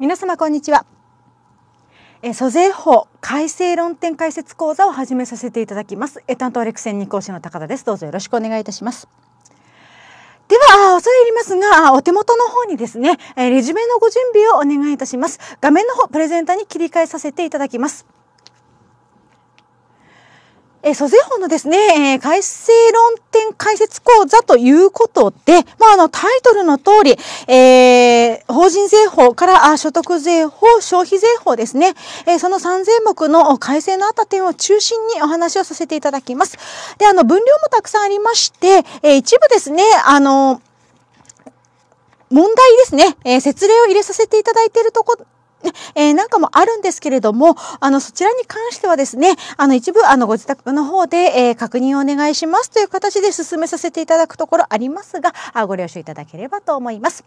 皆様こんにちは租税法改正論点解説講座を始めさせていただきます担当レクセン二講師の高田ですどうぞよろしくお願いいしますでは、恐れ入りますが、お手元の方にですね、レジュメのご準備をお願いいたします。画面の方、プレゼンターに切り替えさせていただきます。えー、租税法のですね、えー、改正論点解説講座ということで、まあ、あの、タイトルの通り、えー、法人税法からあ所得税法、消費税法ですね、えー、その3税目の改正のあった点を中心にお話をさせていただきます。で、あの、分量もたくさんありまして、えー、一部ですね、あの、問題ですね、えー、説明を入れさせていただいているとこえー、なんかもあるんですけれども、あの、そちらに関してはですね、あの、一部、あの、ご自宅の方で、えー、確認をお願いしますという形で進めさせていただくところありますが、あご了承いただければと思います。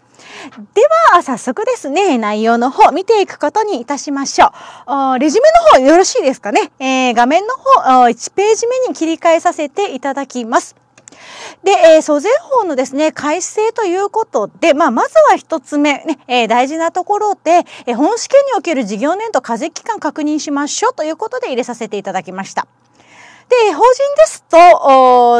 では、早速ですね、内容の方、見ていくことにいたしましょう。レジュメの方、よろしいですかね。えー、画面の方、1ページ目に切り替えさせていただきます。で、えー、租税法のですね、改正ということで、まあ、まずは一つ目、ね、えー、大事なところで、えー、本試験における事業年度課税期間確認しましょうということで入れさせていただきました。で、法人ですと、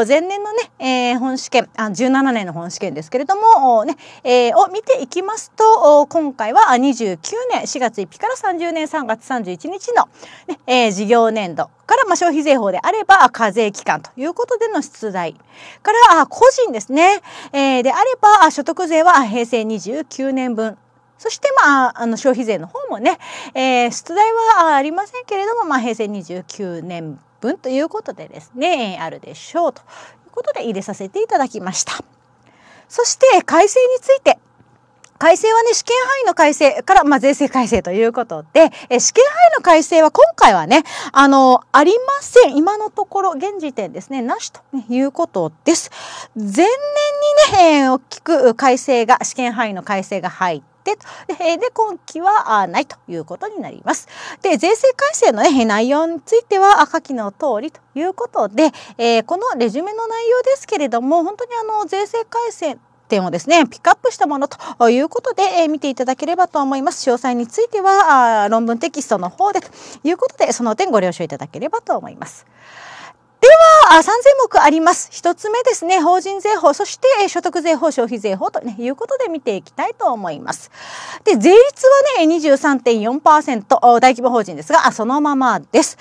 前年のね、えー、本試験あ、17年の本試験ですけれども、ね、えー、を見ていきますと、今回は29年4月1日から30年3月31日の、ね、えー、事業年度から、まあ、消費税法であれば課税期間ということでの出題から、個人ですね、えー、であれば所得税は平成29年分そして、まあ、あの消費税の方もね、えー、出題はありませんけれども、まあ、平成29年分ということでですねあるでしょうということで入れさせていただきました。そして改正について改正はね、試験範囲の改正から、まあ、税制改正ということで、え試験範囲の改正は今回はね、あの、ありません。今のところ、現時点ですね、なしということです。前年にね、えー、大きく改正が、試験範囲の改正が入って、てでで今期はないということになります。で税制改正の、ね、内容については下記の通りということで、えー、このレジュメの内容ですけれども本当にあの税制改正点をですねピックアップしたものということで、えー、見ていただければと思います詳細については論文テキストの方でということでその点ご了承いただければと思います。では、3000目あります。1つ目ですね、法人税法、そして所得税法、消費税法と、ね、いうことで見ていきたいと思います。で、税率はね、23.4%、大規模法人ですが、そのままです。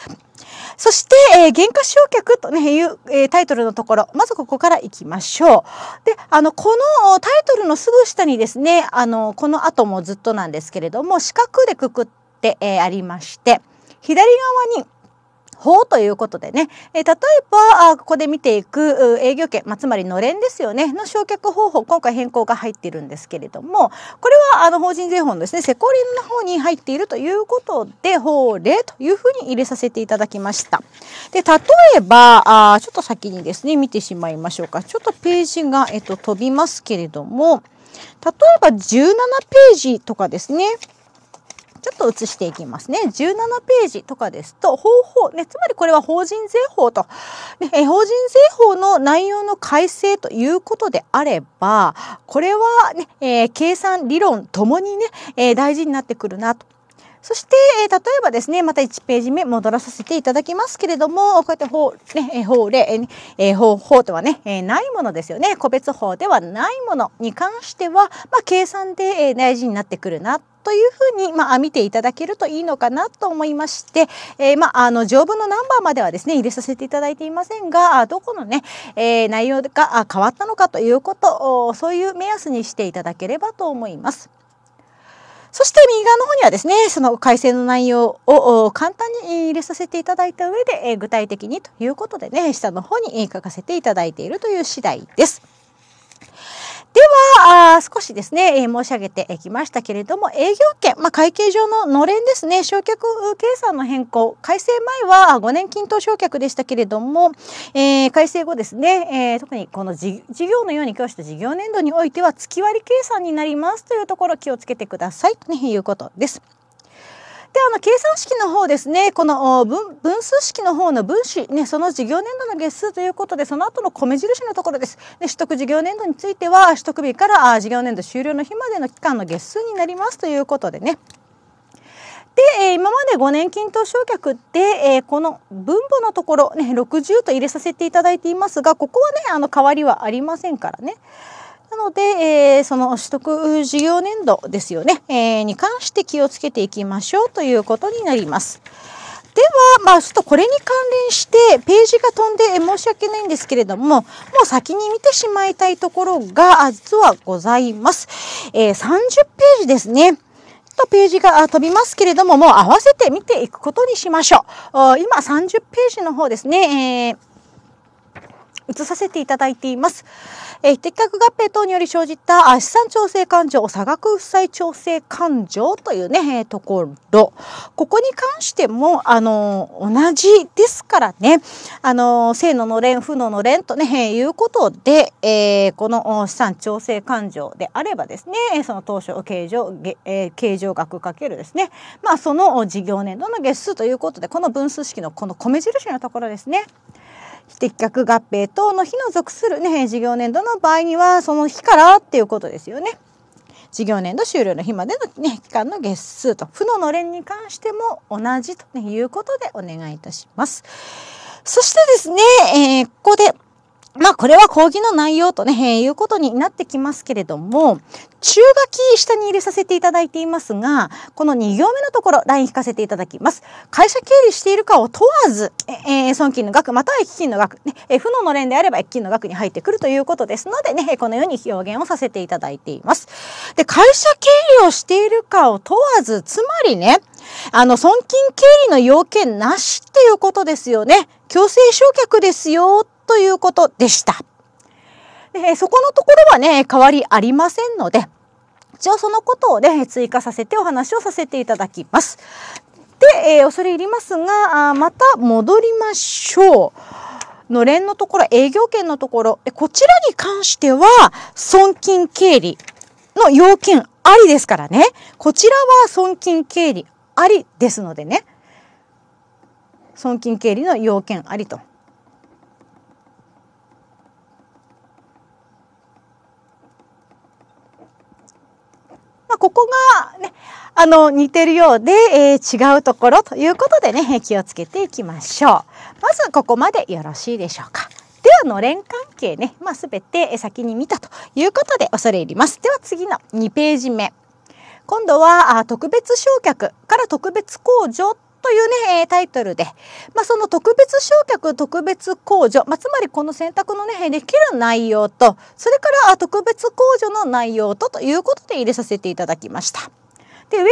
そして、えー、減価償却という、えー、タイトルのところ、まずここから行きましょう。で、あの、このタイトルのすぐ下にですね、あの、この後もずっとなんですけれども、四角でくくって、えー、ありまして、左側に、法ということでね、えー、例えばあここで見ていく営業権、まあ、つまりのれんですよねの償却方法今回変更が入っているんですけれどもこれはあの法人税法のですねセコリンの方に入っているということで法令というふうに入れさせていただきました。で例えばあちょっと先にですね見てしまいましょうかちょっとページが、えっと、飛びますけれども例えば17ページとかですねちょっと写していきますね。17ページとかですと、方法、ね、つまりこれは法人税法と、ね、法人税法の内容の改正ということであれば、これはね、えー、計算、理論ともにね、えー、大事になってくるなと。そして、えー、例えばですね、また1ページ目戻らさせていただきますけれども、こうやって法、ね、法令、えー、法、法とはね、えー、ないものですよね。個別法ではないものに関しては、まあ、計算で、えー、大事になってくるなというふうに、まあ、見ていただけるといいのかなと思いまして、えー、まあ、あの、条文のナンバーまではですね、入れさせていただいていませんが、どこのね、えー、内容が変わったのかということ、を、そういう目安にしていただければと思います。そして右側の方にはですね、その改正の内容を簡単に入れさせていただいた上で、具体的にということでね、下の方に書かせていただいているという次第です。では、少しですね、え申し上げてきましたけれども、営業権、まあ、会計上ののれんですね、償却計算の変更、改正前は5年均等償却でしたけれども、えー、改正後ですね、えー、特にこの事業のように供した事業年度においては、月割計算になりますというところ気をつけてくださいと、ね、いうことです。であの計算式の方ですねこの分数式の方の分子、ね、その事業年度の月数ということでその後の米印のところです、ね、取得事業年度については取得日から事業年度終了の日までの期間の月数になりますということでねで、え今まで5年金投償客で、えこの分母のところ、ね、60と入れさせていただいていますがここはねあの変わりはありませんからね。なので、えー、その取得事業年度ですよね、えー、に関して気をつけていきましょうということになります。では、まあ、ちょっとこれに関連して、ページが飛んで申し訳ないんですけれども、もう先に見てしまいたいところが、実はございます。えー、30ページですね。とページが飛びますけれども、もう合わせて見ていくことにしましょう。今30ページの方ですね、えー、映させていただいています。えー、的合併等により生じた資産調整勘定、差額負債調整勘定というね、えー、ところ。ここに関しても、あのー、同じですからね、あのー、正ののれん、負ののれんとね、えー、いうことで、えー、この資産調整勘定であればですね、その当初計上、えー、計上額かけるですね、まあその事業年度の月数ということで、この分数式のこの米印のところですね。的確合併等の日の属する、ね、事業年度の場合にはその日からっていうことですよね。事業年度終了の日までの、ね、期間の月数と負ののれんに関しても同じということでお願いいたします。そしてですね、えー、ここでまあこれは講義の内容とね、えー、いうことになってきますけれども、中書き下に入れさせていただいていますが、この2行目のところ、ライン引かせていただきます。会社経理しているかを問わず、えー、損金の額、または益金の額、ね、えー、負のの連であれば益金の額に入ってくるということですのでね、このように表現をさせていただいています。で、会社経理をしているかを問わず、つまりね、あの、損金経理の要件なしっていうことですよね。強制償却ですよということでした。でそこのところはね変わりありませんので一応そのことをね追加させてお話をさせていただきます。で、えー、恐れ入りますがまた戻りましょう。のれんのところ営業権のところこちらに関しては損金経理の要件ありですからねこちらは損金経理ありですのでね損金経理の要件ありとまあ、ここがね、あの、似てるようで、えー、違うところということでね、気をつけていきましょう。まずここまでよろしいでしょうか。では、のれん関係ね、まあ、すべて先に見たということで恐れ入ります。では、次の2ページ目。今度は、特別償却から特別控除というね、えタイトルで、まあ、その特別償却特別控除、まあ、つまりこの選択のね、できる内容と、それから特別控除の内容とということで入れさせていただきました。で上の、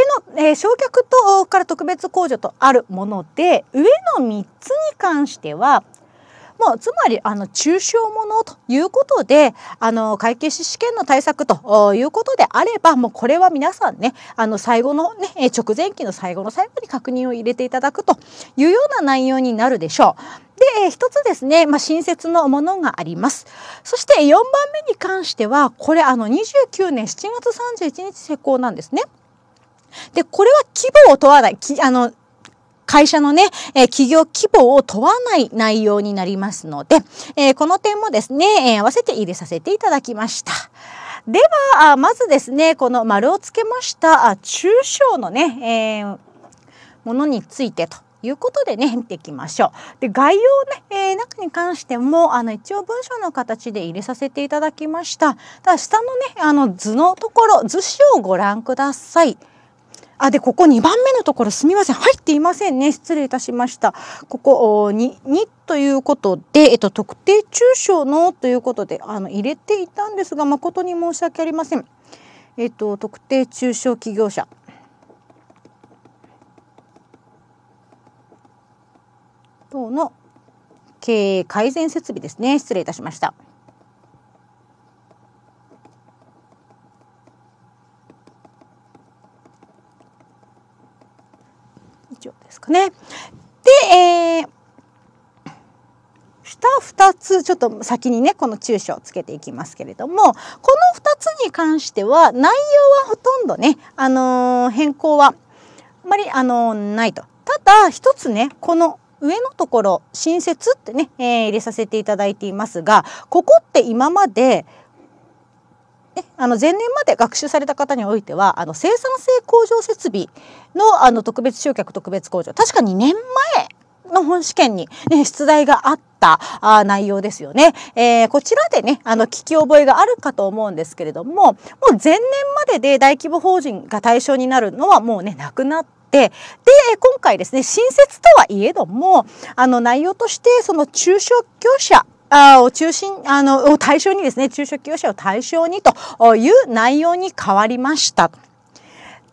えー、焼却とから特別控除とあるもので上の3つに関してはもうつまりあの中小ものということであの会計士試験の対策ということであればもうこれは皆さんねあの最後のね直前期の最後の最後に確認を入れていただくというような内容になるでしょう。で、一つですね、まあ、新設のものがあります。そして4番目に関しては、これあの29年7月31日施行なんですね。で、これは規模を問わない。あの会社のね、え企業規模を問わない内容になりますので、えこの点もですね、え合わせて入れさせていただきました。では、まずですね、この丸をつけました中小のね、えー、ものについてということでね、見ていきましょう。で、概要ね、えー、中に関しても、あの、一応文章の形で入れさせていただきました。ただ、下のね、あの図のところ、図紙をご覧ください。あ、で、ここ2番目のところすみません。入っていませんね。失礼いたしました。ここに、2ということで、えっと、特定中小のということで、あの、入れていたんですが、誠に申し訳ありません。えっと、特定中小企業者。等の経営改善設備ですね。失礼いたしました。ですかね。で、えー、下2つちょっと先にねこの注射をつけていきますけれどもこの2つに関しては内容はほとんどね、あのー、変更はあまり、あのー、ないと。ただ一つねこの上のところ「新設」ってね、えー、入れさせていただいていますがここって今まであの前年まで学習された方においてはあの生産性向上設備のあの特別集客特別工場確か2年前の本試験に、ね、出題があったあ内容ですよね、えー、こちらでね、あの、聞き覚えがあるかと思うんですけれども、もう前年までで大規模法人が対象になるのはもうね、なくなって、で、今回ですね、新設とはいえども、あの内容として、その中小業者あを中心あのを対象にですね中小企業者を対象にという内容に変わりました。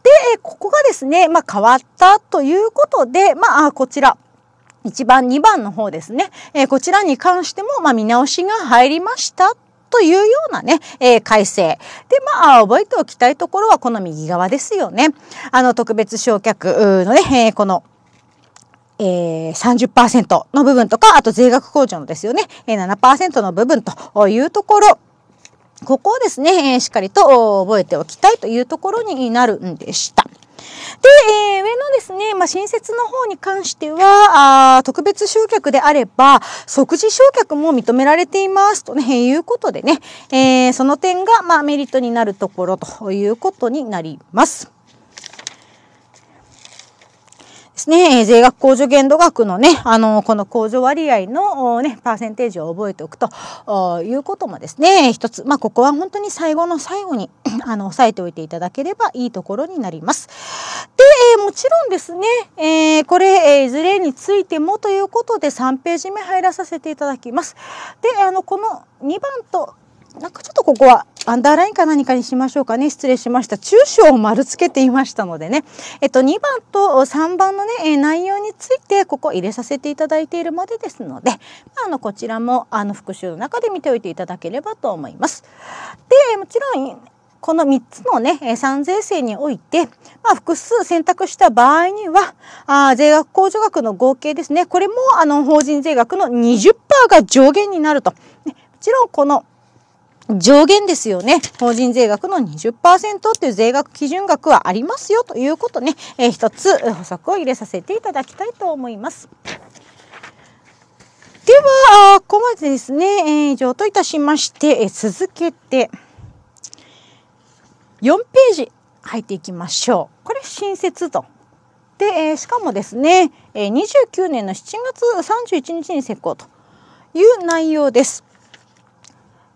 で、ここがですね、まあ、変わったということで、まあ、こちら。1番、2番の方ですね。えこちらに関しても、まあ、見直しが入りましたというようなね、えー、改正。で、まあ、覚えておきたいところは、この右側ですよね。あの、特別償却のね、えー、この、えー、30%の部分とか、あと税額控除のですよね、えー、7%の部分というところ、ここをですね、えー、しっかりと覚えておきたいというところになるんでした。で、えー、上のですね、まあ、新設の方に関しては、あ特別集客であれば、即時集客も認められていますとね、いうことでね、えー、その点が、まあ、メリットになるところということになります。ですね、え税額控除限度額のね、あの、この控除割合のね、パーセンテージを覚えておくということもですね、一つ、まあ、ここは本当に最後の最後に、あの、押さえておいていただければいいところになります。で、えー、もちろんですね、えー、これ、えー、いずれについてもということで3ページ目入らさせていただきます。で、あの、この2番となんかちょっとここはアンダーラインか何かにしましょうかね。失礼しました。中小を丸つけていましたのでね。えっと、2番と3番のね、内容について、ここ入れさせていただいているまでですので、あの、こちらも、あの、復習の中で見ておいていただければと思います。で、もちろん、この3つのね、三税制において、まあ、複数選択した場合には、あ税額控除額の合計ですね。これも、あの、法人税額の20%が上限になると。ね、もちろん、この、上限ですよね。法人税額の20%という税額基準額はありますよということね、えー、一つ補足を入れさせていただきたいと思います。では、ここまでですね、えー、以上といたしまして、えー、続けて、4ページ入っていきましょう。これ、新設と。で、えー、しかもですね、えー、29年の7月31日に施行という内容です。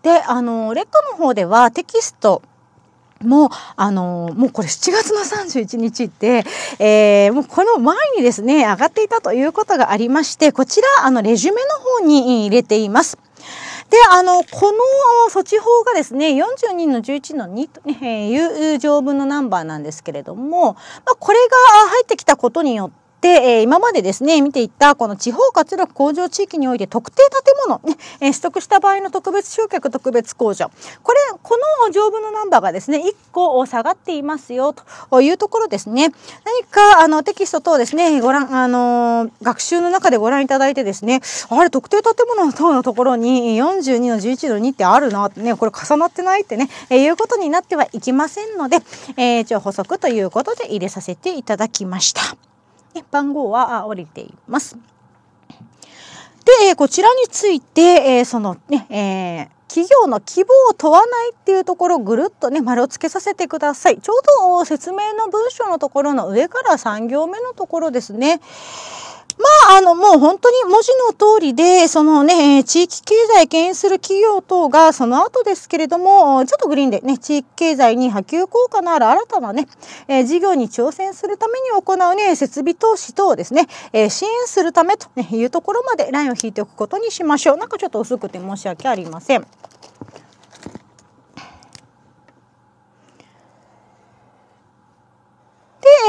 で、あの、レッカの方ではテキスト、もう、あのー、もうこれ7月の31日って、えー、もうこの前にですね、上がっていたということがありまして、こちら、あの、レジュメの方に入れています。で、あの、この措置法がですね、42の11の2と、ね、いう条文のナンバーなんですけれども、まあ、これが入ってきたことによって、で、えー、今までですね見ていったこの地方活力向上地域において特定建物、ねえ取得した場合の特別集客特別控除これこの条文のナンバーがですね1個下がっていますよというところですね何かあのテキスト等ですねご覧、あの学習の中でご覧いただいてですねあれ特定建物等のところに42の11の2ってあるなってねこれ重なってないってね、えー、いうことになってはいきませんので、えー、一応補足ということで入れさせていただきました。番号は降りています。で、えこちらについて、えそのね、えー企業の規模を問わないっていうところぐるっとね丸をつけさせてくださいちょうど説明の文章のところの上から3行目のところですねまあ、あの、もう本当に文字の通りで、そのね、地域経済を牽引する企業等がその後ですけれども、ちょっとグリーンでね、地域経済に波及効果のある新たなね、えー、事業に挑戦するために行うね、設備投資等をですね、えー、支援するためというところまでラインを引いておくことにしましょう。なんかちょっと薄くて申し訳ありません。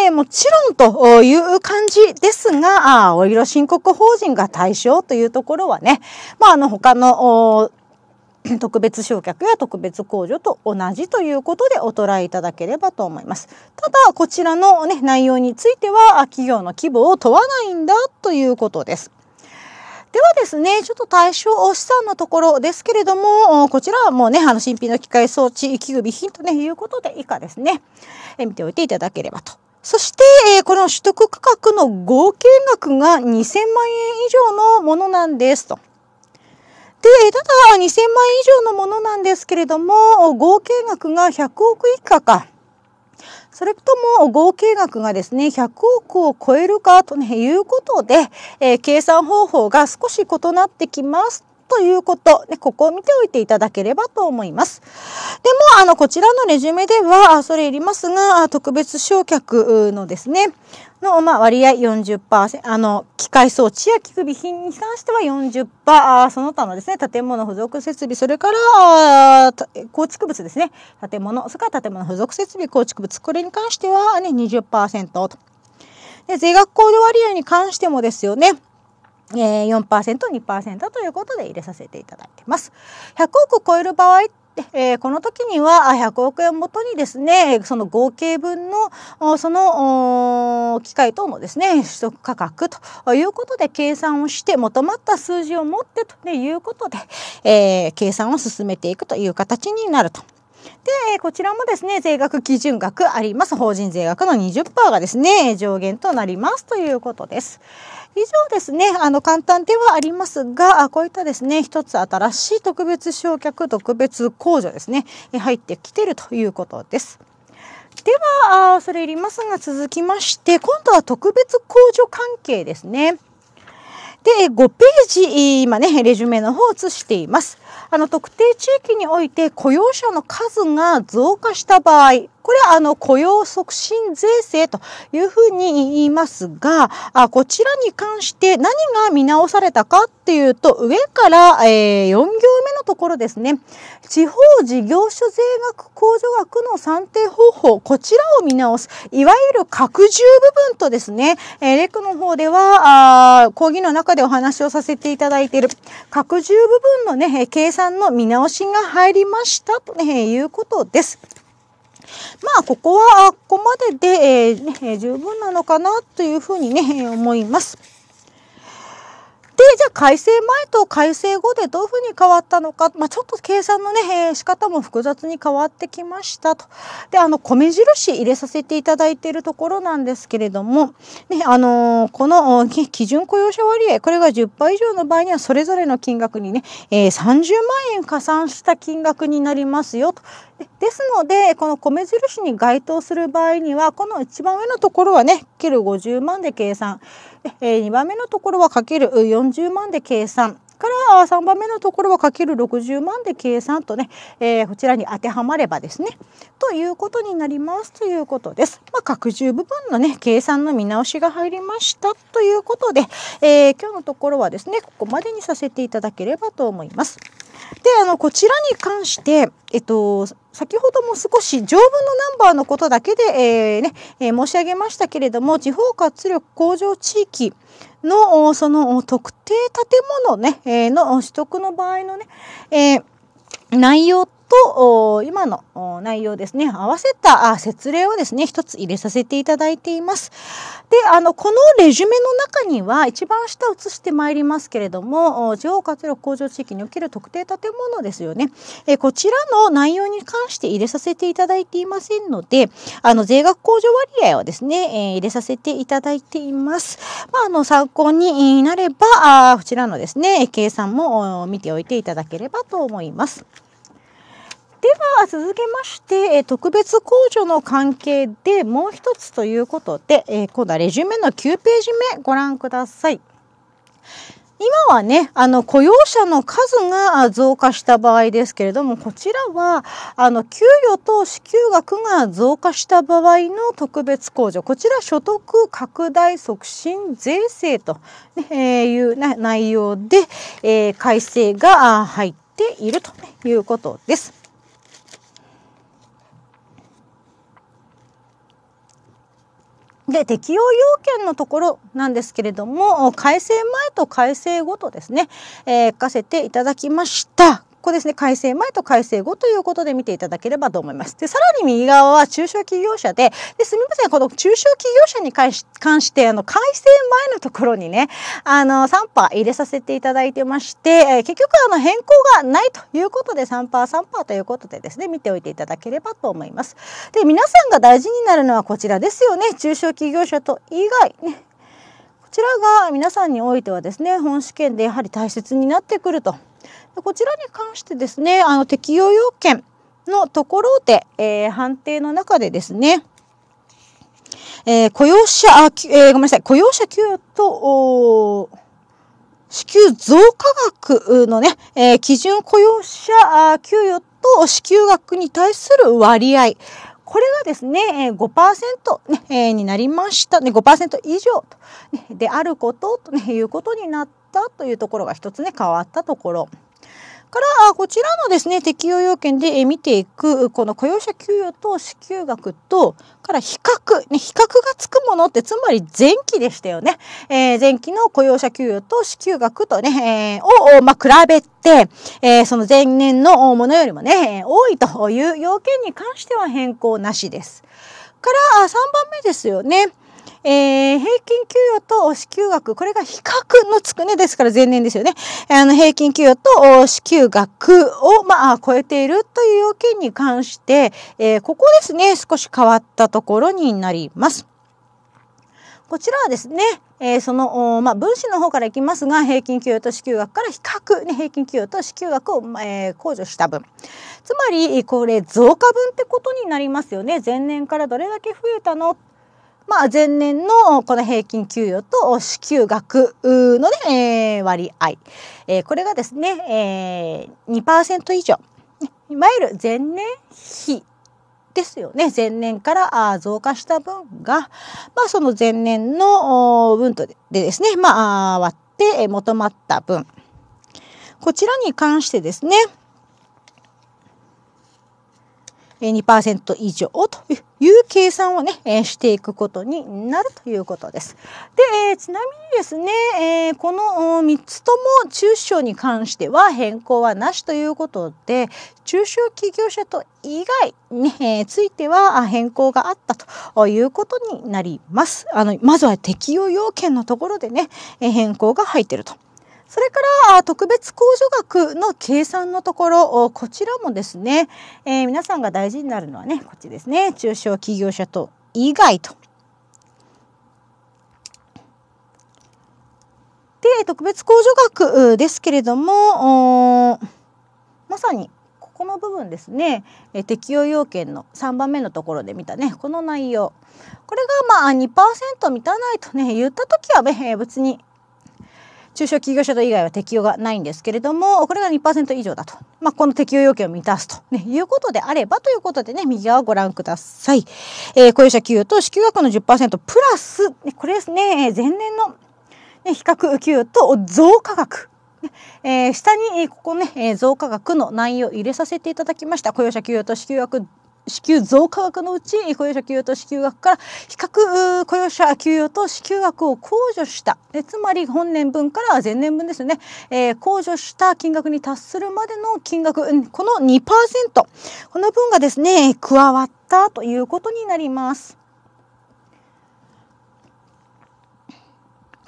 えもちろんという感じですが、あお色申告法人が対象というところはね、まあ、あの、他の、特別償却や特別控除と同じということでお捉えいただければと思います。ただ、こちらの、ね、内容については、企業の規模を問わないんだということです。ではですね、ちょっと対象資産のところですけれども、こちらはもうね、あの新品の機械装置、器具備品と、ね、いうことで以下ですね、え見ておいていただければとそして、えー、この取得価格の合計額が2000万円以上のものなんですと。で、ただ2000万円以上のものなんですけれども、合計額が100億以下か。それとも合計額がですね、100億を超えるかと、ね、いうことで、えー、計算方法が少し異なってきます。ということ、ね、ここを見ておいていただければと思います。でも、あの、こちらのレジュメでは、それいりますが、特別焼却のですね、の、まあ、割合40%、あの、機械装置や器備品に関しては40%、その他のですね、建物付属設備、それから、構築物ですね、建物、それから建物付属設備、構築物、これに関してはね、20%と。で、税額控除割合に関してもですよね、えー、4%2% ということで入れさせていただいてます。100億超える場合えー、この時には100億円をもとにですねその合計分のその機械等のですね取得価格ということで計算をして求まった数字を持ってということで、えー、計算を進めていくという形になると。で、こちらもですね、税額基準額あります。法人税額の20%がですね、上限となりますということです。以上ですね、あの、簡単ではありますが、こういったですね、一つ新しい特別償却、特別控除ですね、入ってきてるということです。では、それいりますが、続きまして、今度は特別控除関係ですね。で、5ページ、今ね、レジュメの方を写しています。あの特定地域において雇用者の数が増加した場合、これはあの雇用促進税制というふうに言いますが、あこちらに関して何が見直されたかっていうと、上から、え4行目のところですね、地方事業所税額控除額の算定方法、こちらを見直す、いわゆる拡充部分とですね、えレクの方ではあ、講義の中でお話をさせていただいている、拡充部分のね、計算の見直しが入りましたと、ね、いうことです。まあ、ここはここまでで、えー、十分なのかなというふうにね、思います。でじゃあ改正前と改正後でどういうふうに変わったのか、まあ、ちょっと計算のね、えー、仕方も複雑に変わってきましたと。であの米印入れさせていただいているところなんですけれども、ねあのー、この基準雇用者割合これが10倍以上の場合にはそれぞれの金額にね、えー、30万円加算した金額になりますよと。ですのでこの米印に該当する場合にはこの一番上のところはねける50万で計算、え2番目のところはかける40 30万で計算から3番目のところはかける60万で計算とね、えー、こちらに当てはまればですねということになりますということです。まあ、拡充部分のね計算の見直しが入りましたということで、えー、今日のところはですねここまでにさせていただければと思います。あのこちらに関して、えっと、先ほども少し条文のナンバーのことだけで、えー、ねえー、申し上げましたけれども地方活力向上地域のその特定建物、ねえー、の取得の場合のね、え内容と今の内容ですね合わせた説例をですね一つ入れさせていただいています。であのこのレジュメの中には一番下映してまいりますけれども地方活力向上地域における特定建物ですよねえこちらの内容に関して入れさせていただいていませんのであの税額控除割合をですね、え入れさせていただいています。まあ、あの参考になればあこちらのですね計算も見ておいていただければと思います。では続けまして、特別控除の関係でもう一つということで、え今度はレジュメの9ページ目ご覧ください。今はね、あの、雇用者の数が増加した場合ですけれども、こちらは、あの、給与と支給額が増加した場合の特別控除。こちら、所得拡大促進税制という内容で、え改正が入っているということです。で、適用要件のところなんですけれども、改正前と改正後とですね、えー、書かせていただきました。ここですね改正前と改正後ということで見ていただければと思います。でさらに右側は中小企業者でですみませんこの中小企業者に関し関してあの改正前のところにねあの3波入れさせていただいてまして、え結局あの変更がないということで3波3波ということでですね見ておいていただければと思います。で皆さんが大事になるのはこちらですよね中小企業者と以外ねこちらが皆さんにおいてはですね本試験でやはり大切になってくるとこちらに関してですねあの適用要件のところで、えー、判定の中でですねえー、雇用者、あ、えー、ごめんなさい、雇用者給与と、支給増加額のね、えー、基準雇用者給与と支給額に対する割合。これがですね、5%、えになりました。5%以上であることと、いうことになったというところが一つね、変わったところ。からこちらのですね適用要件で見ていくこの雇用者給与と支給額とから比較、ね、比較がつくものってつまり前期でしたよね、えー、前期の雇用者給与と支給額とね、えー、を、まあ、比べて、えー、その前年のものよりもね多いという要件に関しては変更なしです。から3番目ですよね。えー、平均給与と支給額、これが比較のつくねですから前年ですよね。あの、平均給与と支給額を、まあ、超えているという要件に関して、えー、ここですね、少し変わったところになります。こちらはですね、えー、その、まあ、分子の方からいきますが、平均給与と支給額から比較、ね、平均給与と支給額を、えー、控除した分。つまり、これ、増加分ってことになりますよね。前年からどれだけ増えたのっまあ、前年のこの平均給与と支給額の、ね、えー、割合、えー、これがですね、えー、2%以上、いわゆる前年比ですよね前年から増加した分が、まあ、その前年の分とでですね、まあ、割って求まった分こちらに関してですね、2%以上という計算をね、えしていくことになるということです。で、えちなみにですね、えこの3つとも中小に関しては変更はなしということで、中小企業者と以外に、えついては変更があったということになります。あの、まずは適用要件のところでね、変更が入ってると。それから特別控除額の計算のところこちらもですね、えー、皆さんが大事になるのはねこっちですね中小企業者と以外と。で特別控除額ですけれどもまさにここの部分ですね適用要件の3番目のところで見たねこの内容これがまあ2%満たないとね言った時はね別に中小企業所得以外は適用がないんですけれどもこれが2%以上だと、まあ、この適用要件を満たすと、ね、いうことであればということでね右側をご覧ください、えー、雇用者給与と支給額の10%プラスこれですね前年の、ね、比較給与と増加額えー、下に、ここね、え増加額の内容を入れさせていただきました。雇用者給与と支給額支給増加額のうち雇用者給与と支給額から比較雇用者給与と支給額を控除したつまり本年分から前年分ですね、えー、控除した金額に達するまでの金額この2%この分がですね加わったということになります。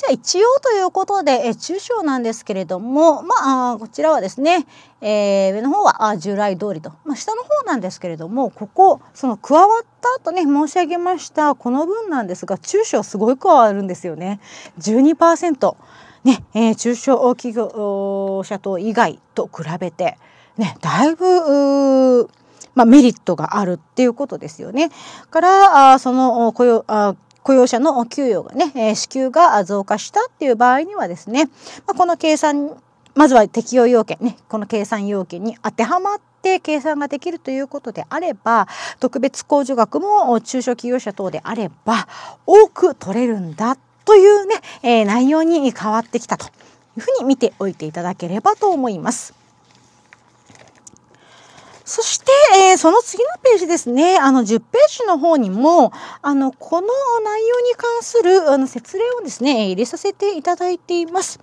じゃあ一応ということで、え中小なんですけれども、まあ、こちらはですね、えー、上の方は従来通りと、まあ、下の方なんですけれども、ここ、その加わった後ね、申し上げました、この分なんですが、中小すごい加わるんですよね。12%。ね、えー、中小企業者等以外と比べて、ね、だいぶ、まあ、メリットがあるっていうことですよね。から、あその雇用、あ雇用者の給与がね、え支給が増加したっていう場合にはですね、まこの計算、まずは適用要件ね、この計算要件に当てはまって計算ができるということであれば特別控除額も中小企業者等であれば多く取れるんだというね、えー、内容に変わってきたというふうに見ておいていただければと思います。そして、えー、その次のページですね、あの、10ページの方にも、あの、この内容に関する、あの、説明をですね、入れさせていただいています。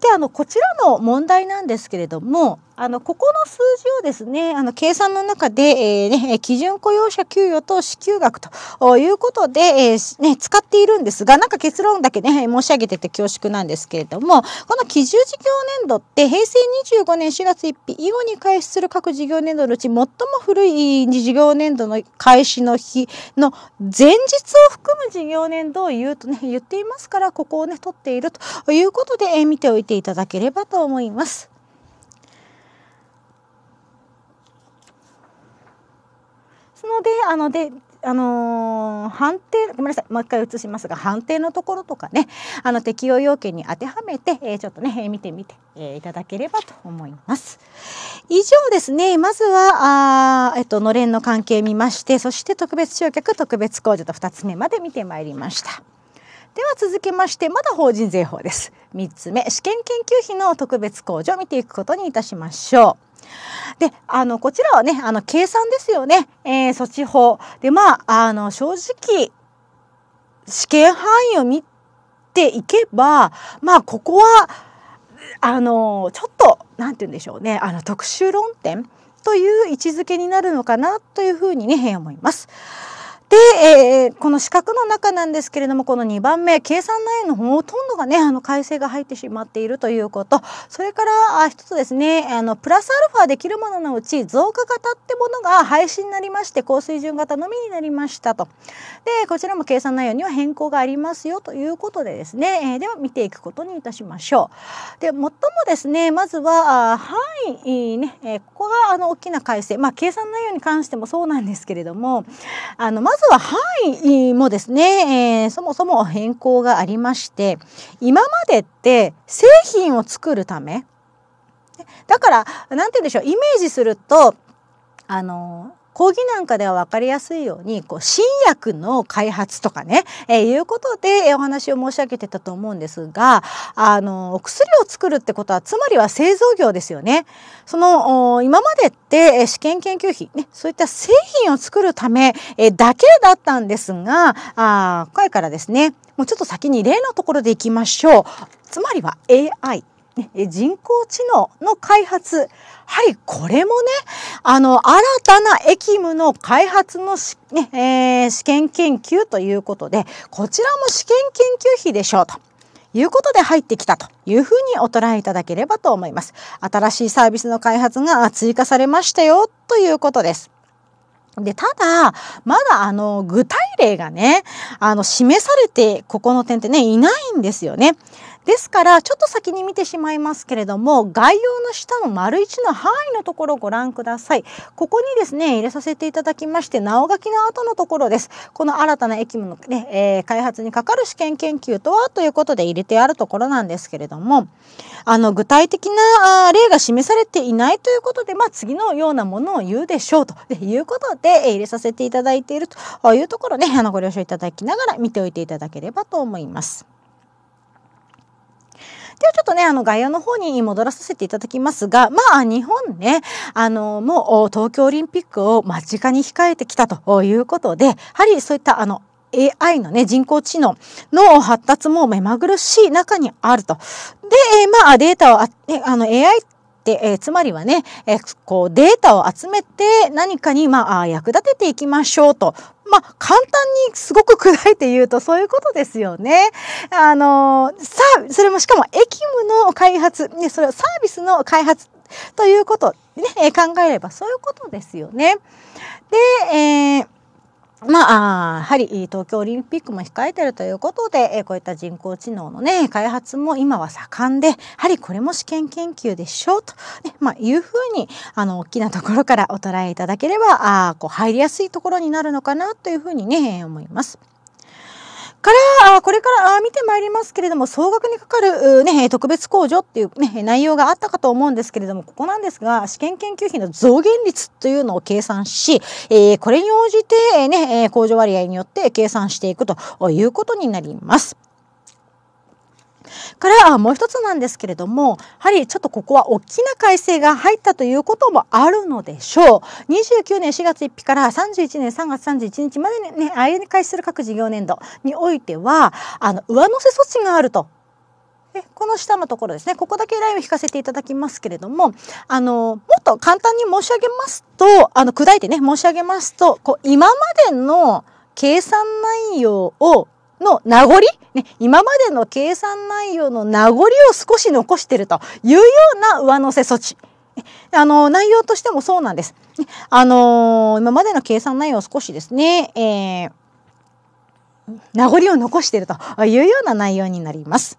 であのこちらの問題なんですけれどもあの、ここの数字をですね、あの、計算の中で、えー、ね、基準雇用者給与と支給額ということで、えー、ね、使っているんですが、なんか結論だけね、申し上げてて恐縮なんですけれども、この基準事業年度って平成25年4月1日以後に開始する各事業年度のうち最も古い事業年度の開始の日の前日を含む事業年度を言うとね、言っていますから、ここをね、取っているということで、えー、見ておいていただければと思います。のであのであのー、判定ごめんなさいもう一回移しますが判定のところとかねあの適用要件に当てはめて、えー、ちょっとね、えー、見てみて、えー、いただければと思います。以上ですねまずはあ、えっと、のれんの関係見ましてそして特別集客特別控除と2つ目まで見てまいりました。では続けましてまだ法人税法です。3つ目試験研究費の特別控除を見ていくことにいたしましょう。であのこちらはねあの計算ですよね、えー、措置法。でまああの正直試験範囲を見ていけばまあここはあのちょっとんて言うんでしょうねあの特殊論点という位置づけになるのかなというふうにね思います。で、えー、この四角の中なんですけれども、この2番目、計算内のほとんどがね、あの、改正が入ってしまっているということ。それから、あ一つですね、あの、プラスアルファできるもののうち、増加型ってものが廃止になりまして、高水準型のみになりましたと。で、こちらも計算内容には変更がありますよということでですね、えー、では見ていくことにいたしましょう。で、最もですね、まずは、範囲ね、えー、ここがあの、大きな改正。まあ、計算内容に関してもそうなんですけれども、あの、まずとは範囲もですね、えー、そもそも変更がありまして今までって製品を作るためだから何て言うんでしょうイメージするとあの講義なんかでは分かりやすいようにこう新薬の開発とかね、えー、いうことでお話を申し上げてたと思うんですがあのお薬を作るってことはつまりは製造業ですよね。その今までって試験研究費、ね、そういった製品を作るため、えだけだったんですがあ今回からですねもうちょっと先に例のところでいきましょう。つまりは AI 人工知能の開発。はい、これもね、あの、新たな駅務の開発のし、ねえー、試験研究ということで、こちらも試験研究費でしょうと。いうことで入ってきたというふうにお捉えいただければと思います。新しいサービスの開発が追加されましたよということです。で、ただ、まだあの、具体例がね、あの、示されて、ここの点ってね、いないんですよね。ですからちょっと先に見てしまいますけれども概要の下の丸1の範囲のところをご覧くださいここにですね入れさせていただきまして直書きの後のところですこの新たな駅務のね、えー、開発にかかる試験研究とはということで入れてあるところなんですけれどもあの具体的な例が示されていないということで、まあ、次のようなものを言うでしょうということで、え入れさせていただいているというところねあのご了承いただきながら見ておいていただければと思います。ではちょっとね、あの、概要の方に戻らさせていただきますが、まあ、日本ね、あの、もう東京オリンピックを間近に控えてきたということで、やはりそういった、あの、AI のね、人工知能の発達も目まぐるしい中にあると。で、まあ、データをあ、あの、AI ってで、えー、つまりはね、えー、こうデータを集めて何かに、まあ、役立てていきましょうと。まあ、簡単にすごく砕いて言うとそういうことですよね。あのー、さあ、それもしかも駅務の開発、ね、それはサービスの開発ということ、ね、考えればそういうことですよね。で、えーまあ、やはり東京オリンピックも控えてるということで、こういった人工知能のね、開発も今は盛んで、やはりこれも試験研究でしょうと、ね、まあ、いうふうに、あの、大きなところからお捉えいただければ、あこう入りやすいところになるのかなというふうにね、思います。から、これから見てまいりますけれども、総額にかかる、ね、特別控除っていう、ね、内容があったかと思うんですけれども、ここなんですが、試験研究費の増減率というのを計算し、えこれに応じて、ね、控除割合によって計算していくということになります。からもう一つなんですけれども、やはりちょっとここは大きな改正が入ったということもあるのでしょう。29年4月1日から31年3月31日までにね、あい開始する各事業年度においては、あの、上乗せ措置があると。この下のところですねここだけラインを引かせていただきますけれどもあのもっと簡単に申し上げますとあの砕いてね申し上げますとこう今までの計算内容をの名残、ね、今までの計算内容の名残を少し残しているというような上乗せ措置。あの、内容としてもそうなんです。あのー、今までの計算内容を少しですね、えー、名残を残しているというような内容になります。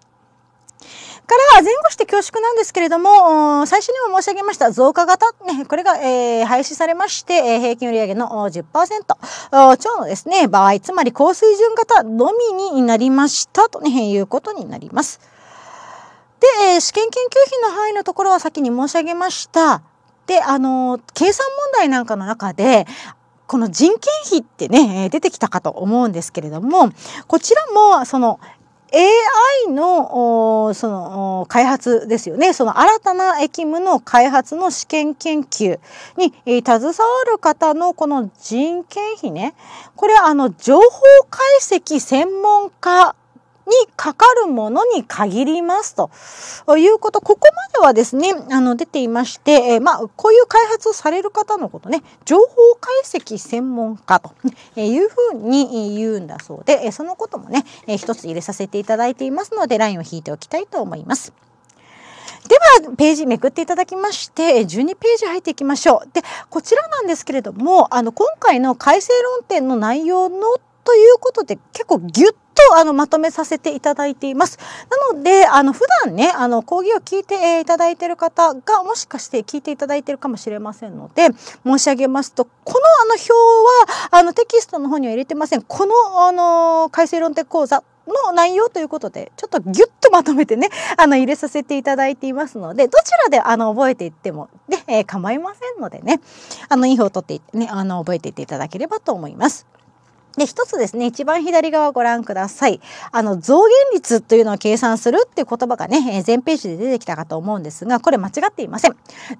から前後して恐縮なんですけれども、最初にも申し上げました増加型、ね、これが、えー、廃止されまして、えー、平均売上の10%超のですね、場合、つまり高水準型のみになりましたと、ね、いうことになります。で、えー、試験研究費の範囲のところは先に申し上げました。で、あの、計算問題なんかの中で、この人件費ってね、出てきたかと思うんですけれども、こちらも、その、AI のその開発ですよね。その新たな駅務の開発の試験研究に、えー、携わる方のこの人件費ね。これあの情報解析専門家にかかるものに限りますということ、ここまではですね、あの出ていまして、えまあ、こういう開発をされる方のことね、情報解析専門家というふうに言うんだそうで、そのこともね、え一つ入れさせていただいていますので、ラインを引いておきたいと思います。では、ページめくっていただきまして、12ページ入っていきましょう。で、こちらなんですけれども、あの、今回の改正論点の内容のということで、結構ギュッとあのまとめさせていただいています。なので、あの普段ね、あの講義を聞いていただいている方がもしかして聞いていただいているかもしれませんので、申し上げますと、このあの表はあのテキストの方には入れてません。このあの改正論的講座の内容ということで、ちょっとギュッとまとめてね、あの、入れさせていただいていますので、どちらで、あの、覚えていっても、ね、えー、構いませんのでね、あの、いい方を取っていってね、あの、覚えていっていただければと思います。で、一つですね、一番左側をご覧ください。あの、増減率というのを計算するっていう言葉がね、全ページで出てきたかと思うんですが、これ間違っていません。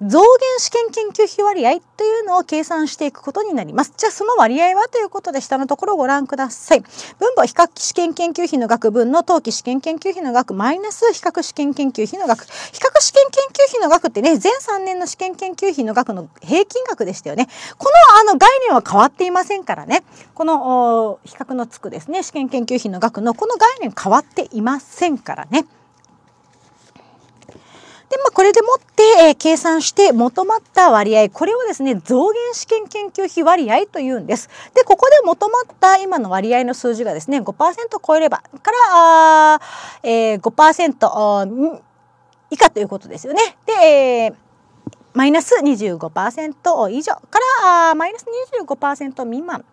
増減試験研究費割合というのを計算していくことになります。じゃあ、その割合はということで、下のところをご覧ください。分母比較試験研究費の額分の当期試験研究費の額マイナス比較試験研究費の額。比較試験研究費の額ってね、全3年の試験研究費の額の平均額でしたよね。このあの概念は変わっていませんからね。この比較のつくですね試験研究費の額のこの概念変わっていませんからね。で、まあ、これでもって、えー、計算して求まった割合、これをですね、増減試験研究費割合というんです。で、ここで求まった今の割合の数字がですね、5%超えれば、から、あえー、5%以下ということですよね。で、えーマイナス25%以上からマイナス25%未満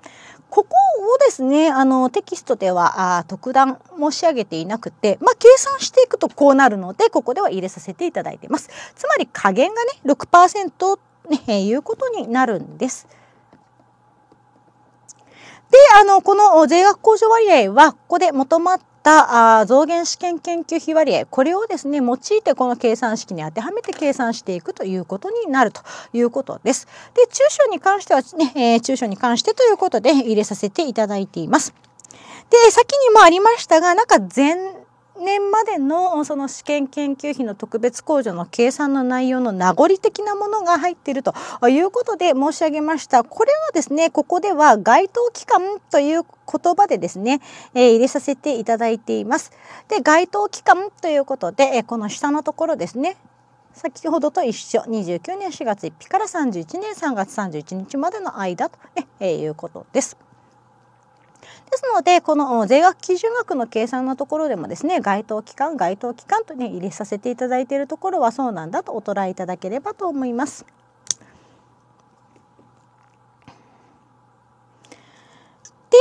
ここをですね、あの、テキストでは、あ特段申し上げていなくて、まあ、計算していくとこうなるので、ここでは入れさせていただいています。つまり加減がね、6%と、ね、いうことになるんです。で、あの、この税額控除割合は、ここで求まったあ増減試験研究費割合これをですね用いてこの計算式に当てはめて計算していくということになるということです。で中小に関してはね、えー、中小に関してということで入れさせていただいています。で先にもありましたがなんか全年までのその試験研究費の特別控除の計算の内容の名残的なものが入っているということで申し上げました。これはですね、ここでは該当期間という言葉でですね、えー、入れさせていただいています。で、該当期間ということで、えこの下のところですね、先ほどと一緒29年4月1日から31年3月31日までの間と、ねえいうことです。ですのでこの税額基準額の計算のところでもですね該当期間該当期間とね入れさせていただいているところはそうなんだとお捉えいただければと思います。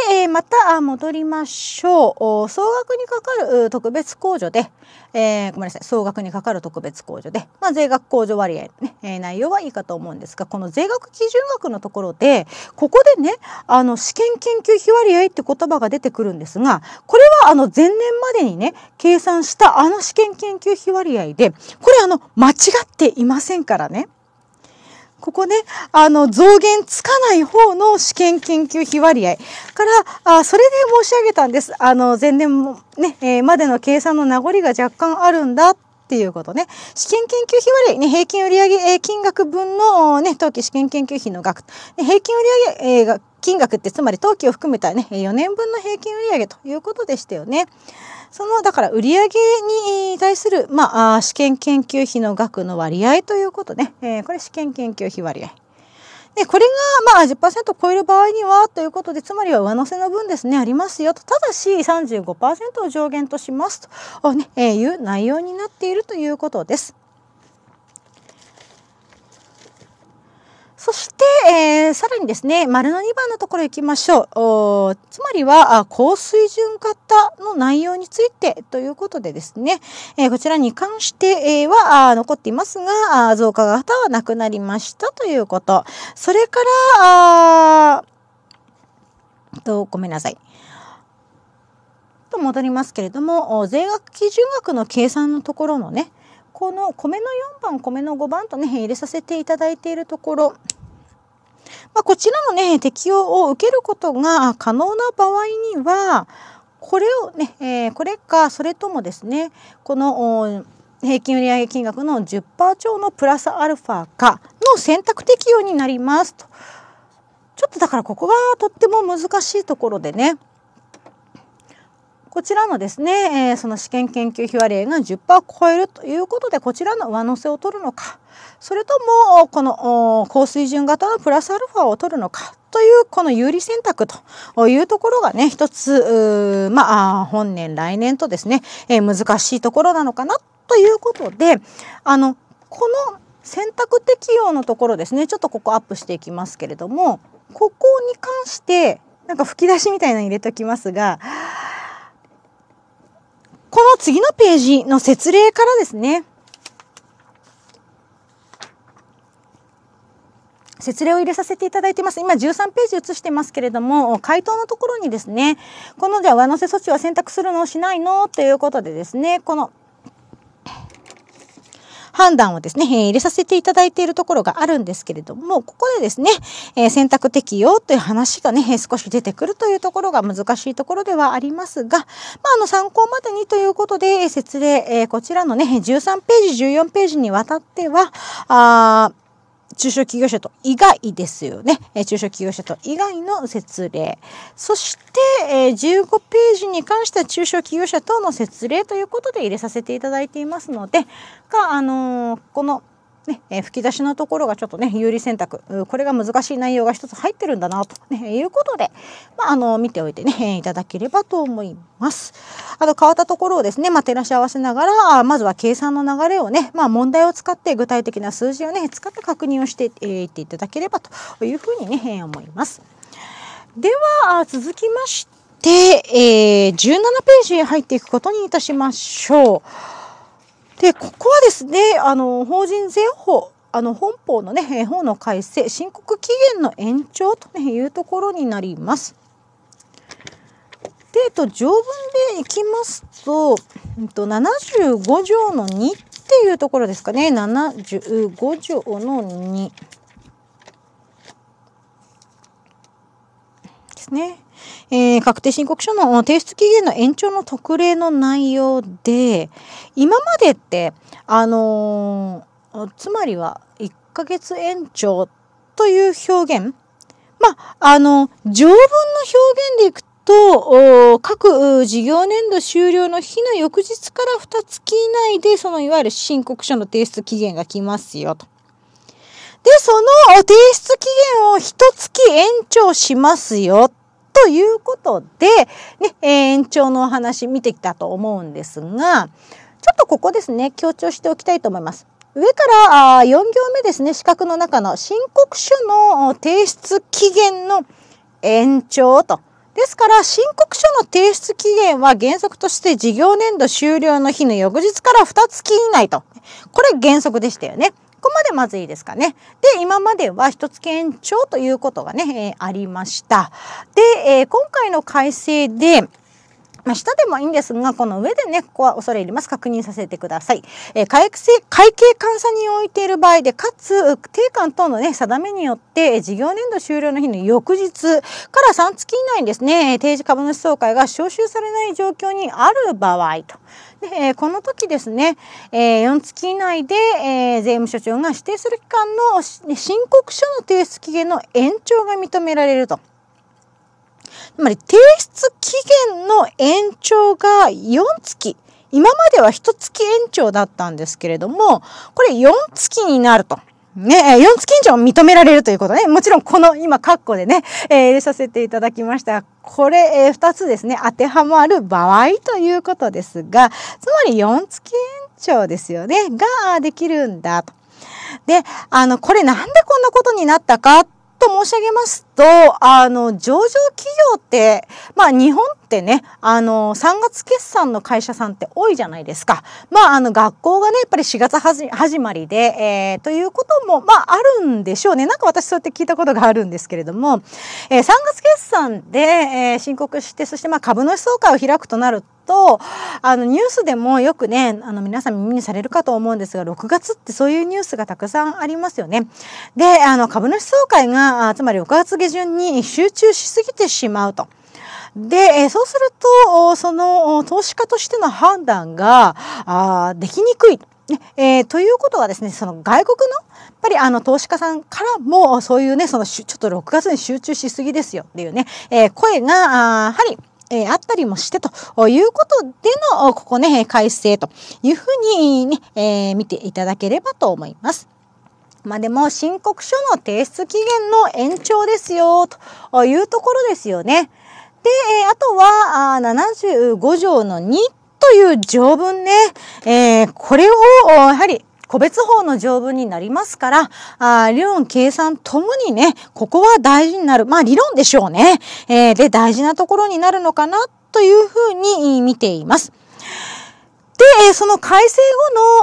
で、えまた戻りましょう。総額にかかる特別控除で、えー、ごめんなさい、総額にかかる特別控除で、まあ、税額控除割合のね、え内容はいいかと思うんですが、この税額基準額のところで、ここでね、あの、試験研究費割合って言葉が出てくるんですが、これはあの、前年までにね、計算したあの試験研究費割合で、これあの、間違っていませんからね。ここね、あの、増減つかない方の試験研究費割合から、あそれで申し上げたんです。あの、前年もね、えー、までの計算の名残が若干あるんだっていうことね。試験研究費割合、ね、平均売上金額分の、ね、当期試験研究費の額、ね、平均売上、え金額ってつまり当期を含めたね、4年分の平均売上ということでしたよね。そのだから売上に対する、まあ、試験研究費の額の割合ということね、えー、これ試験研究費割合。で、これが、まあ10、10%超える場合には、ということで、つまりは上乗せの分ですね、ありますよと。ただし35、を上限としますと、ね、えー、いう内容になっているということです。そして、えー、さらにですね、丸の2番のところ行きましょう。つまりは、高水準型の内容についてということでですね、えー、こちらに関しては残っていますが、増加型はなくなりましたということ。それから、と、ごめんなさい。と戻りますけれども、税額基準額の計算のところのね、この米の4番、米の5番とね、入れさせていただいているところ、まあ、こちらのね、適用を受けることが可能な場合には、これをね、えー、これか、それともですね、この平均売上金額の10%超のプラスアルファかの選択適用になりますと。ちょっとだからここがとっても難しいところでね、こちらのですね、えー、その試験研究費割合が10%を超えるということで、こちらの上乗せを取るのか、それとも、この高水準型のプラスアルファを取るのか、というこの有利選択というところがね、一つ、まあ、本年来年とですね、えー、難しいところなのかなということで、あの、この選択適用のところですね、ちょっとここアップしていきますけれども、ここに関して、なんか吹き出しみたいなの入れときますが、この次のページの説明からですね。説明を入れさせていただいてます。今13ページ写してますけれども、回答のところにですね、このじゃあ上乗せ措置は選択するのをしないのということでですね、この判断をですね、入れさせていただいているところがあるんですけれども、ここでですね、え選択適用という話がね、少し出てくるというところが難しいところではありますが、まあ、あの、参考までにということで、説例、えこちらのね、13ページ、14ページにわたっては、あー中小企業者と以外ですよね。え中小企業者と以外の説例。そして、え15ページに関しては中小企業者等の説例ということで入れさせていただいていますので、が、あのー、この、ね、え吹き出しのところがちょっとね有利選択これが難しい内容が一つ入ってるんだなと、ね、いうことで、まあ、あの見ておいてねいただければと思います。あと変わったところをですね、まあ、照らし合わせながらまずは計算の流れをね、まあ、問題を使って具体的な数字をね使って確認をしてい、えー、っていただければというふうにね思います。では続きまして、えー、17ページに入っていくことにいたしましょう。で、ここはですね、あの、法人税法、あの、本法のね、法の改正、申告期限の延長というところになります。で、えっと、条文でいきますと、えっと、75条の2っていうところですかね。75条の2。ですね。えー、確定申告書の提出期限の延長の特例の内容で、今までって、あのー、つまりは1ヶ月延長という表現、まあ、あの、条文の表現でいくと、各事業年度終了の日の翌日から2月以内で、そのいわゆる申告書の提出期限が来ますよと。で、その提出期限を1月延長しますよということで、ね、延長のお話見てきたと思うんですが、ちょっとここですね、強調しておきたいと思います。上からあ4行目ですね、資格の中の申告書の提出期限の延長と。ですから、申告書の提出期限は原則として事業年度終了の日の翌日から2月以内と。これ原則でしたよね。こまでまずいですかね。で、今までは一月延長ということがね、えー、ありました。で、えー、今回の改正で、まあ、下でもいいんですが、この上でね、ここは恐れ入ります。確認させてください。えー、会計、会計監査においている場合で、かつ、定款等のね、定めによって、事業年度終了の日の翌日から3月以内にですね、定時株主総会が招集されない状況にある場合とで、えー、この時ですね、えー、4月以内で、えー、税務署長が指定する期間の申告書の提出期限の延長が認められると。つまり提出期限の延長が4月。今までは1月延長だったんですけれども、これ4月になると。ね、えー、4つ緊を認められるということね。もちろんこの今、カッコでね、えー、入れさせていただきました。これ、えー、2つですね、当てはまる場合ということですが、つまり4つ延長ですよね、ができるんだと。で、あの、これなんでこんなことになったかっと申し上げますと、あの、上場企業って、まあ日本ってね、あの、3月決算の会社さんって多いじゃないですか。まああの、学校がね、やっぱり4月始まりで、えー、ということも、まああるんでしょうね。なんか私そうやって聞いたことがあるんですけれども、えー、3月決算で、えー、申告して、そしてまあ株主総会を開くとなると、と、あのニュースでもよくね、あの皆さん耳にされるかと思うんですが、6月ってそういうニュースがたくさんありますよね。で、あの株主総会が、つまり6月下旬に集中しすぎてしまうと。で、そうすると、その投資家としての判断があできにくい。えー、ということはですね、その外国のやっぱりあの投資家さんからもそういうね、そのちょっと6月に集中しすぎですよっていうね、えー、声が、あやはりえー、あったりもしてということでの、ここね、改正というふうにね、えー、見ていただければと思います。まあでも申告書の提出期限の延長ですよ、というところですよね。で、えあとは、あ75条の2という条文ね、えー、これを、やはり個別法の条文になりますから、あ理論、計算ともにね、ここは大事になる。まあ理論でしょうね。えー、で、大事なところになるのかなというふうに見ています。で、その改正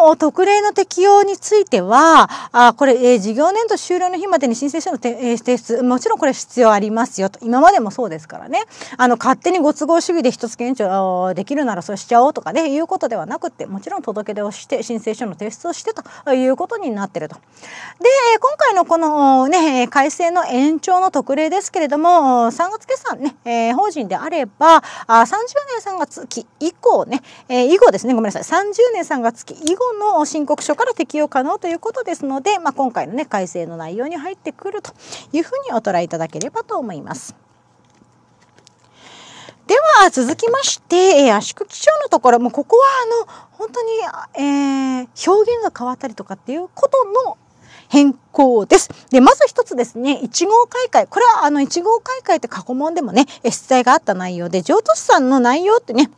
後の特例の適用については、あこれ、え事業年度終了の日までに申請書の提出、もちろんこれ必要ありますよと。今までもそうですからね。あの、勝手にご都合主義で一つ検証できるならそうしちゃおうとかね、いうことではなくて、もちろん届け出をして、申請書の提出をしてということになってると。で、今回のこのね、改正の延長の特例ですけれども、3月決算ね、法人であれば、あ30年3月期以降ね、以後ですね、めんなさい30年3月期以後の申告書から適用可能ということですので、まあ、今回の、ね、改正の内容に入ってくるというふうにお捉えいただければと思います。では続きまして、え圧縮基調のところもうここはあの本当に、えー、表現が変わったりとかっていうことの変更です。で、まず一つですね、1号開会。これはあの1号開会って過去問でもね、出題があった内容で、上都市さんの内容ってね、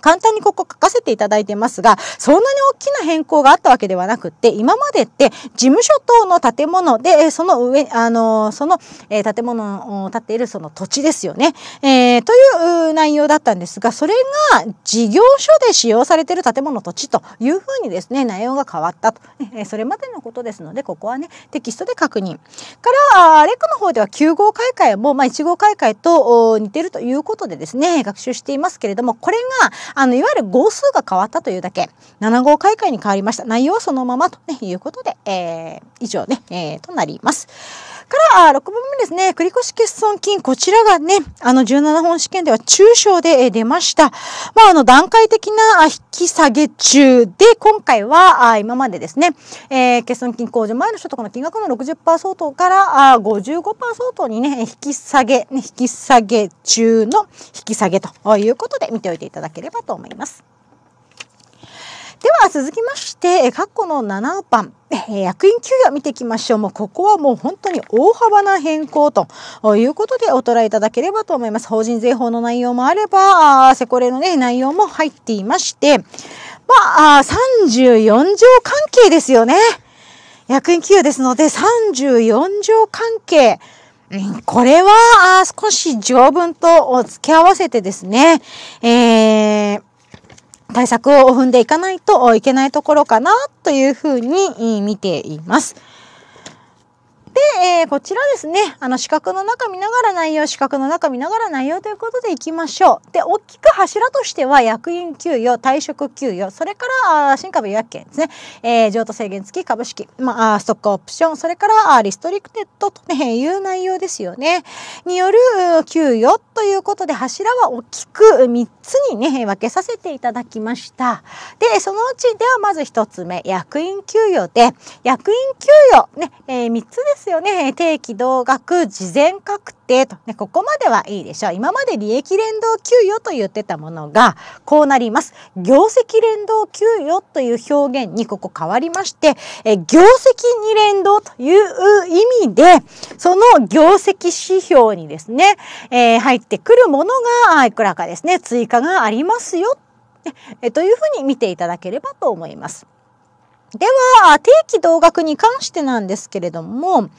簡単にここ書かせていただいてますが、そんなに大きな変更があったわけではなくって、今までって事務所等の建物で、その上、あの、その、え建物を建っているその土地ですよね、えー、という内容だったんですが、それが事業所で使用されている建物土地というふうにですね、内容が変わったと。えそれまでのことですので、ここはね、テキストで確認。から、レクの方では9号開会も、まあ、1号開会と似てるということでですね、学習していますけれども、これが、あの、いわゆる号数が変わったというだけ、7号開会に変わりました。内容はそのままと、ね、いうことで、えー、以上ね、えー、となります。から、6番目ですね、繰越欠損金、こちらがね、あの17本試験では中小で出ました。まあ、あの、段階的な引き下げ中で、今回は、今までですね、えー、欠損金控除前の所得の金額の60%相当から55%相当にね、引き下げ、ね、引き下げ中の引き下げということで見ておいていただければと思います。では続きまして、過去の7番。役員給与見ていきましょう。もうここはもう本当に大幅な変更ということでお捉えいただければと思います。法人税法の内容もあれば、セコレのね、内容も入っていまして、まあ、34条関係ですよね。役員給与ですので、34条関係。これは少し条文と付け合わせてですね、えー、対策を踏んでいかないといけないところかなというふうに見ています。で、えー、こちらですね、あの、四角の中見ながら内容、四角の中見ながら内容ということでいきましょう。で、大きく柱としては、役員給与、退職給与、それから、新株予約権ですね、えー、譲渡制限付き株式、まあ、ストックオプション、それから、リストリクテッドと、いう内容ですよね。による給与ということで、柱は大きく3つにね、分けさせていただきました。で、そのうち、ではまず1つ目、役員給与で、役員給与、ね、えー、3つですますよね。定期同額事前確定と、ね。ここまではいいでしょう。今まで利益連動給与と言ってたものが、こうなります。業績連動給与という表現にここ変わりまして、え業績に連動という意味で、その業績指標にですね、えー、入ってくるものが、いくらかですね、追加がありますよ。えというふうに見ていただければと思います。では、定期同額に関してなんですけれども、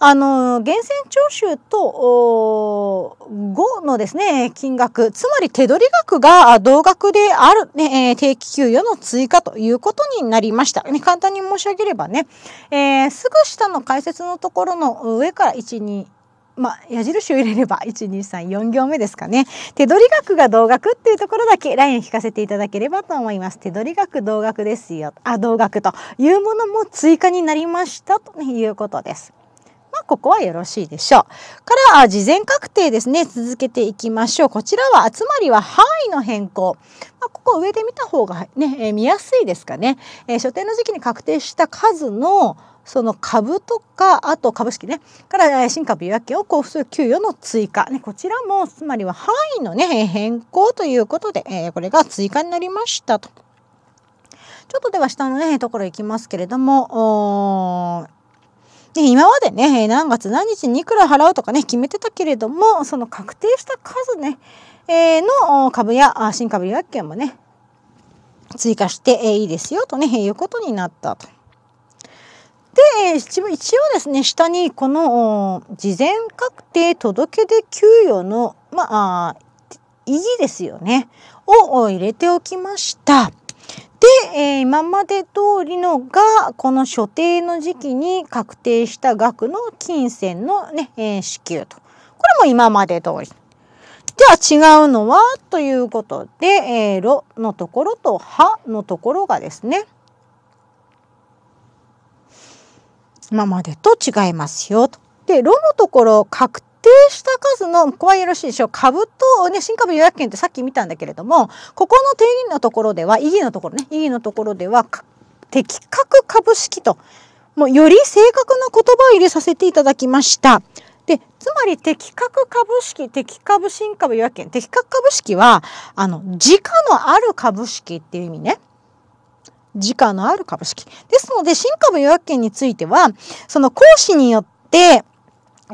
あの、源泉徴収と、5のですね、金額、つまり手取り額が同額である、ね、定期給与の追加ということになりました。ね、簡単に申し上げればね、えー、すぐ下の解説のところの上から1、2、まあ、矢印を入れれば1234行目ですかね手取り額が同額っていうところだけラインを引かせていただければと思います手取り額同額ですよあ同額というものも追加になりましたということです。まあ、ここはよろしいでしょう。から、事前確定ですね。続けていきましょう。こちらは、つまりは範囲の変更。まあ、ここ上で見た方がね、えー、見やすいですかね。えー、所定の時期に確定した数の、その株とか、あと株式ね、から、新株予約権を交付する給与の追加。ね、こちらも、つまりは範囲のね、変更ということで、えー、これが追加になりましたと。ちょっとでは下のね、ところ行きますけれども、で、今までね、何月何日にいくら払うとかね、決めてたけれども、その確定した数ね、えの株や新株予約権もね、追加していいですよとね、いうことになったと。で、一応ですね、下にこの事前確定届出給与の、まあ、意義ですよね、を入れておきました。で、えー、今まで通りのが、この所定の時期に確定した額の金銭のね、えー、支給と。これも今まで通り。じゃあ違うのはということで、えー、ろのところとはのところがですね、今までと違いますよと。で、ろのところ確定した数のはよろしいでしょう。株と、ね、新株予約権ってさっき見たんだけれどもここの定義のところでは意義のところね意義のところでは的確株式ともうより正確な言葉を入れさせていただきました。で、つまり、的確株式、的株新株予約権、的確株式は、あの、時価のある株式っていう意味ね。時価のある株式。ですので、新株予約権については、その講師によって、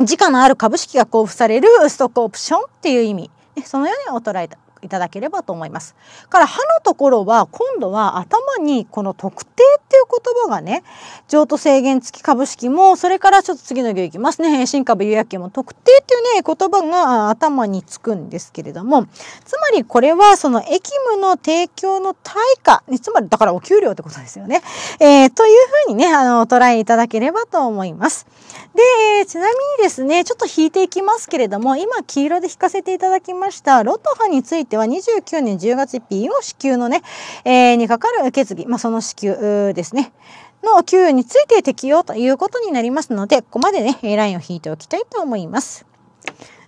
時価のある株式が交付されるストックオプションっていう意味、そのように捉えたいただければと思います。から歯のところは今度は頭にこの特定っていう言葉がね譲渡制限付き株式もそれからちょっと次の行いきますね新株予約権も特定っていうね言葉が頭につくんですけれどもつまりこれはその駅務の提供の対価つまりだからお給料ってことですよね。えー、というふうにねあのトライいただければと思います。でちなみにですねちょっと引いていきますけれども今黄色で引かせていただきましたロトハについてては29年10月日を支給のね、えー、にかかる決議、まあ、その支給ですね。の給与について適用ということになりますので、ここまでね、ラインを引いておきたいと思います。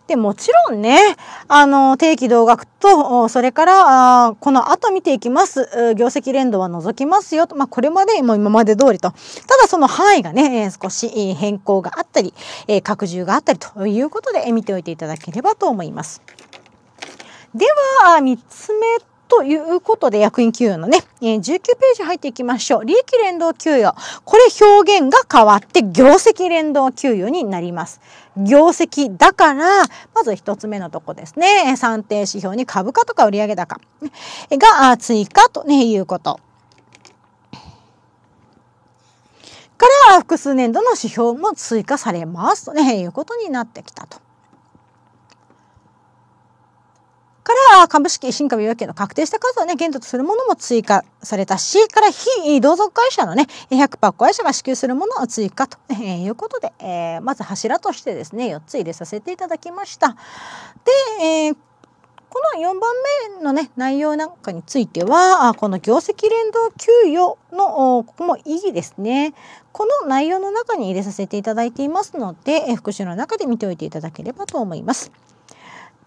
で、もちろんね、あの、定期同額と、それから、この後見ていきます、業績連動は除きますよと、まあ、これまでも今まで通りと、ただその範囲がね、少し変更があったり、拡充があったりということで見ておいていただければと思います。では、3つ目ということで、役員給与のね、19ページ入っていきましょう。利益連動給与。これ表現が変わって、業績連動給与になります。業績だから、まず1つ目のとこですね。算定指標に株価とか売上高が追加と、ね、いうこと。から、複数年度の指標も追加されますと、ね、いうことになってきたと。から株式、新株予約権の確定した数をね、限度とするものも追加されたし、から非同族会社のね、100%子会社が支給するものを追加と、えいうことで、えー、まず柱としてですね、4つ入れさせていただきました。で、えーこの4番目のね、内容なんかについては、この業績連動給与の、ここも意義ですね。この内容の中に入れさせていただいていますので、復習の中で見ておいていただければと思います。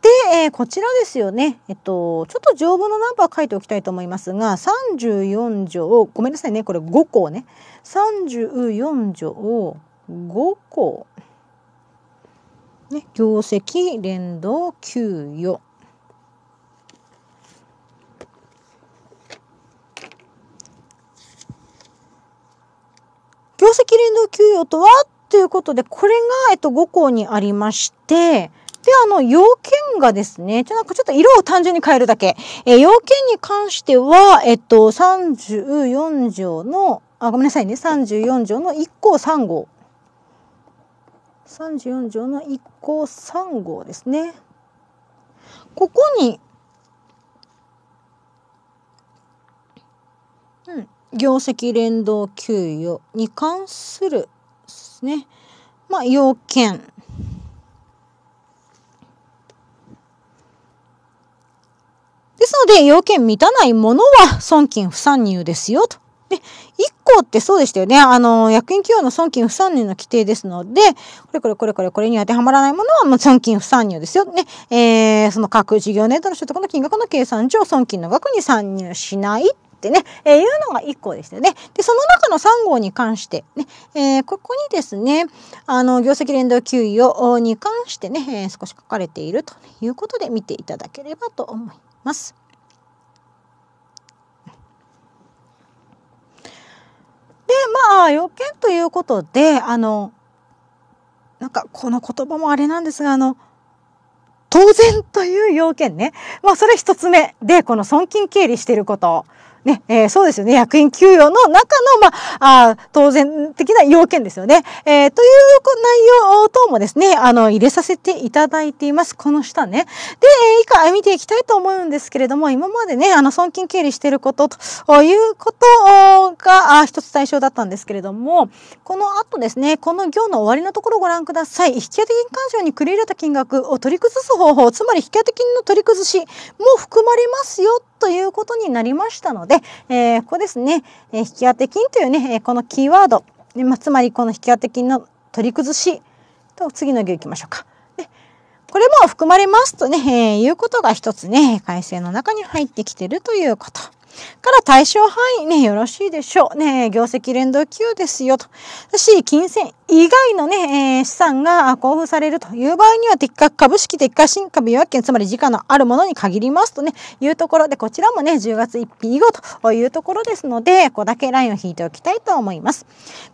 で、えー、こちらですよね。えっと、ちょっと条文のナンバー書いておきたいと思いますが、34条、ごめんなさいね、これ5項ね。34条5項。ね、業績連動給与。業績連動給与とはということで、これが、えっと、5項にありまして、で、あの、要件がですね、じゃなんかちょっと色を単純に変えるだけ。えー、要件に関しては、えっと、34条の、あ、ごめんなさいね、34条の1項3号。34条の1項3号ですね。ここに、うん、業績連動給与に関するですね、まあ、要件ですので、要件満たないものは損金不参入ですよ、と。で、一項ってそうでしたよね。あの、役員企業の損金不参入の規定ですので、これこれこれこれこれに当てはまらないものはもう損金不参入ですよ。ね。えー、その各事業ネットの所得の金額の計算上、損金の額に参入しないってね、えー、いうのが一項でしたよね。で、その中の三号に関してね、えー、ここにですね、あの、業績連動給与に関してね、えー、少し書かれているということで見ていただければと思います。ます。でまあ要件ということであのなんかこの言葉もあれなんですがあの当然という要件ね。まあそれ一つ目でこの損金経理していること。ね、えー、そうですよね。役員給与の中の、まあ、あ当然的な要件ですよね。えー、という内容等もですね、あの、入れさせていただいています。この下ね。で、えー、以下見ていきたいと思うんですけれども、今までね、あの、損金経理してることということが一つ対象だったんですけれども、この後ですね、この行の終わりのところをご覧ください。引き当て金勘定に繰り入れた金額を取り崩す方法、つまり引き当て金の取り崩しも含まれますよということになりましたので、で、えー、ここですね、え引き当て金というね、えこのキーワード、まあ、つまりこの引き当て金の取り崩しと次の行行きましょうか。でこれも含まれますとね、えいうことが一つね、改正の中に入ってきてるということ。から対象範囲ね、よろしいでしょう。ね、業績連動給ですよと。だし、金銭以外のね、えー、資産が交付されるという場合には、適格株式、適格新株、予約権、つまり時価のあるものに限りますとね、いうところで、こちらもね、10月1日以後というところですので、ここだけラインを引いておきたいと思います。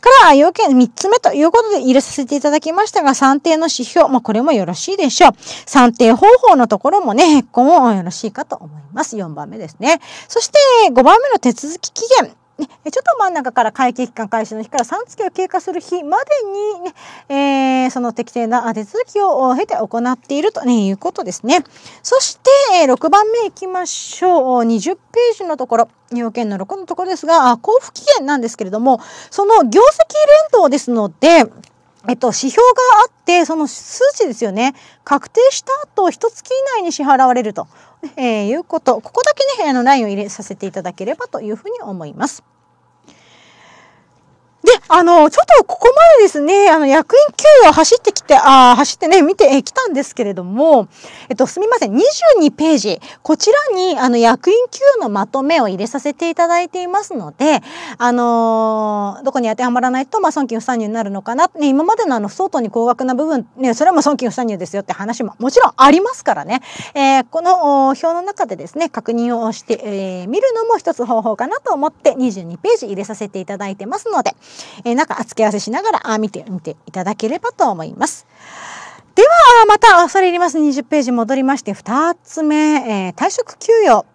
から、要件3つ目ということで入れさせていただきましたが、算定の指標、まあ、これもよろしいでしょう。算定方法のところもね、ここもよろしいかと思います。4番目ですね。そして、5番目の手続き期限ね、ちょっと真ん中から会計期間開始の日から3月を経過する日までにね、えー、その適正な手続きを経て行っていると、ね、いうことですね。そして、6番目いきましょう。20ページのところ。要件の6のところですが、交付期限なんですけれども、その業績連動ですので、えっと、指標があって、その数値ですよね。確定した後、一月以内に支払われると。えー、いうことここだけねあのラインを入れさせていただければというふうに思います。で、あの、ちょっとここまでですね、あの、役員給与走ってきて、ああ、走ってね、見てきたんですけれども、えっと、すみません、22ページ、こちらに、あの、役員給与のまとめを入れさせていただいていますので、あのー、どこに当てはまらないと、まあ、損金不参入になるのかな、ね、今までのあの、相当に高額な部分、ね、それも損金不参入ですよって話ももちろんありますからね、えー、この表の中でですね、確認をしてえー、見るのも一つ方法かなと思って、22ページ入れさせていただいてますので、えー、なんか付け合わせしながらあ見てみていただければと思います。ではまたそれ入ります20ページ戻りまして2つ目、えー、退職給与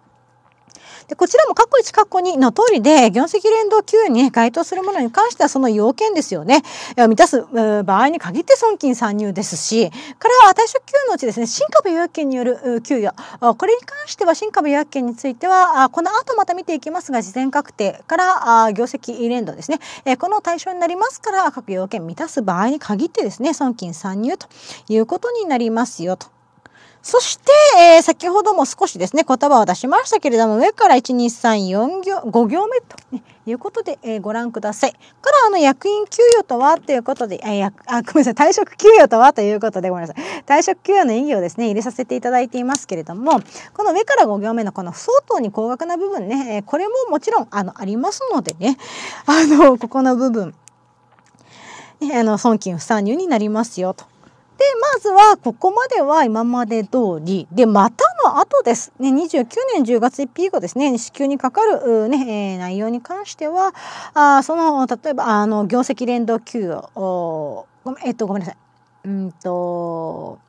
でこちらも過去1過去2の通りで業績連動給与に、ね、該当するものに関してはその要件ですよね満たす場合に限って損金参入ですしから退職給与のうちですね新株予約権による給与これに関しては新株予約権についてはこの後また見ていきますが事前確定から業績連動ですねこの対象になりますから各要件満たす場合に限ってですね損金参入ということになりますよと。そして、えー、先ほども少しですね、言葉を出しましたけれども、上から1、2、3、4行、5行目と、いうことで、えー、ご覧ください。から、あの、役員給与とはということで、えー、あ、ごめんなさい、退職給与とはということで、ごめんなさい。退職給与の意義をですね、入れさせていただいていますけれども、この上から5行目のこの相当に高額な部分ね、えこれももちろん、あの、ありますのでね、あの、ここの部分、ね、あの、損金不算入になりますよと。でまずはここまでは今まで通りでまたの後です、ね、29年10月1日以降ですね支給にかかる、ねえー、内容に関してはあその例えばあの業績連動給与えっとごめんなさいうんと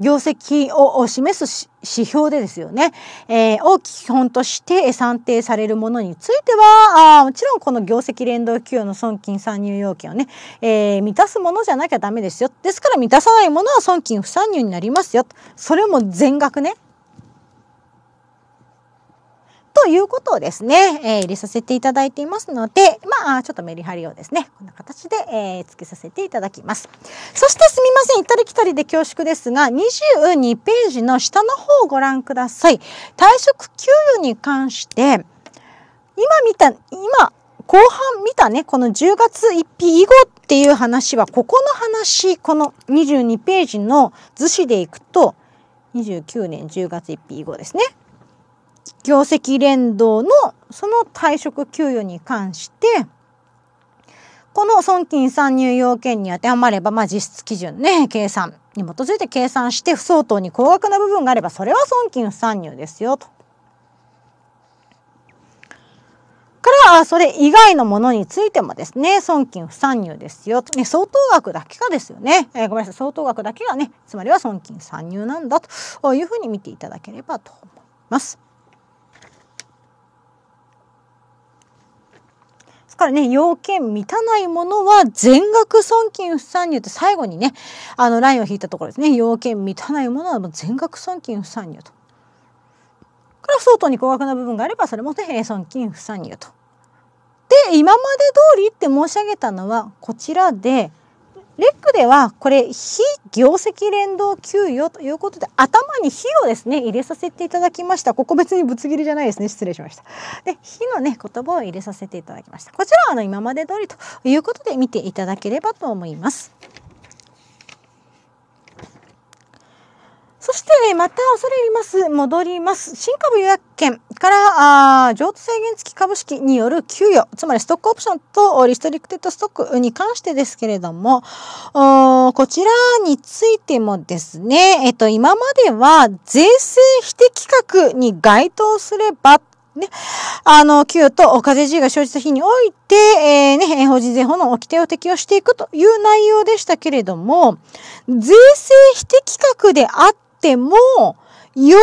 業績を示す指標でですよね、えー、い基本として算定されるものについてはあもちろんこの業績連動給与の損金算入要件をね、えー、満たすものじゃなきゃダメですよですから満たさないものは損金不算入になりますよそれも全額ねということをですね、えー、入れさせていただいていますので、まあ、ちょっとメリハリをですね、こんな形で、えー、つけさせていただきます。そしてすみません、行ったり来たりで恐縮ですが、22ページの下の方をご覧ください。退職給与に関して、今見た、今、後半見たね、この10月1日以後っていう話は、ここの話、この22ページの図紙でいくと、29年10月1日以後ですね。業績連動のその退職給与に関して、この損金参入要件に当てはまれば、まあ、実質基準ね、計算に基づいて計算して、不相当に高額な部分があれば、それは損金不参入ですよ、と。から、それ以外のものについてもですね、損金不参入ですよ。ね、相当額だけがですよね。えー、ごめんなさい、相当額だけがね、つまりは損金参入なんだというふうに見ていただければと思います。ですからね、要件満たないものは全額損金不算入と最後にね、あのラインを引いたところですね。要件満たないものはもう全額損金不算入と。から相当に高額な部分があればそれもね、損金不算入と。で、今まで通りって申し上げたのはこちらで、レックではこれ非業績連動給与ということで頭に火をですね入れさせていただきましたここ別にぶつ切りじゃないですね失礼しましたで火のね言葉を入れさせていただきましたこちらはあの今まで通りということで見ていただければと思いますそして、また恐れ入ります。戻ります。新株予約権から、あ譲渡制限付き株式による給与、つまりストックオプションとリストリクテッドストックに関してですけれども、こちらについてもですね、えっと、今までは税制否定規格に該当すればね、あの、給与と課税事由が生じた日において、えー、ね、法人税法の規定を適用していくという内容でしたけれども、税制否定規格であってても、要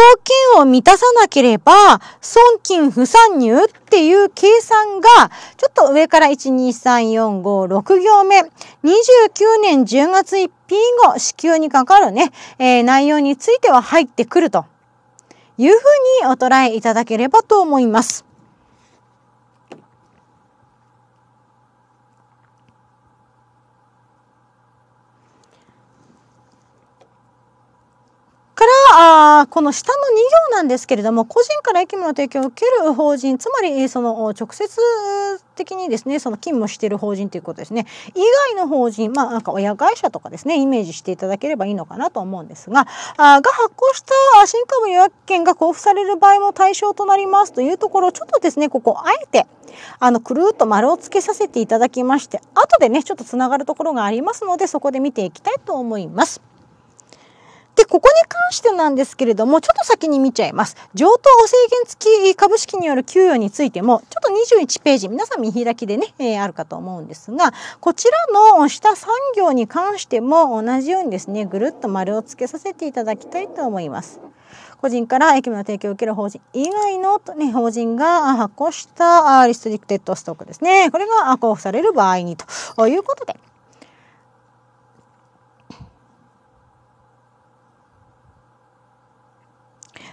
件を満たさなければ、損金不参入っていう計算が、ちょっと上から12345 6行目、29年10月1日以後、支給にかかるね、えー、内容については入ってくるというふうにお捉えいただければと思います。からあこの下の2行なんですけれども個人から役務の提供を受ける法人つまりその直接的にですねその勤務している法人ということですね以外の法人まあなんか親会社とかですねイメージしていただければいいのかなと思うんですがあが発行した新株予約券が交付される場合も対象となりますというところちょっとですねここあえてあのくるっと丸をつけさせていただきまして後でねちょっとつながるところがありますのでそこで見ていきたいと思います。で、ここに関してなんですけれども、ちょっと先に見ちゃいます。上等制限付き株式による給与についても、ちょっと21ページ、皆さん見開きでね、えー、あるかと思うんですが、こちらの下産業に関しても同じようにですね、ぐるっと丸をつけさせていただきたいと思います。個人から駅務の提供を受ける法人以外の、ね、法人が発行したリストリクテッドストックですね。これが交付される場合にということで、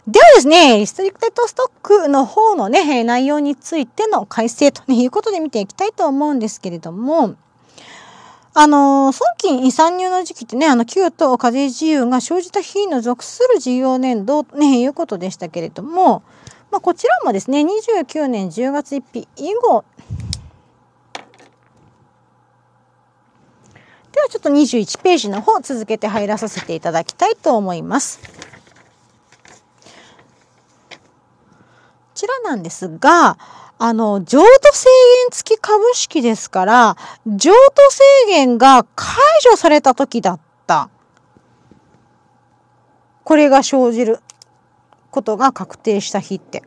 ではですね、リストリクテッドストックの方のね、内容についての改正ということで見ていきたいと思うんですけれども、あの、損金遺産入の時期ってね、あの、給と課税自由が生じた日の属する事業年度と、ね、いうことでしたけれども、まあ、こちらもですね、29年10月1日以後、ではちょっと21ページの方続けて入らさせていただきたいと思います。ちらなんですが、あの、譲渡制限付き株式ですから、譲渡制限が解除された時だった。これが生じることが確定した日って。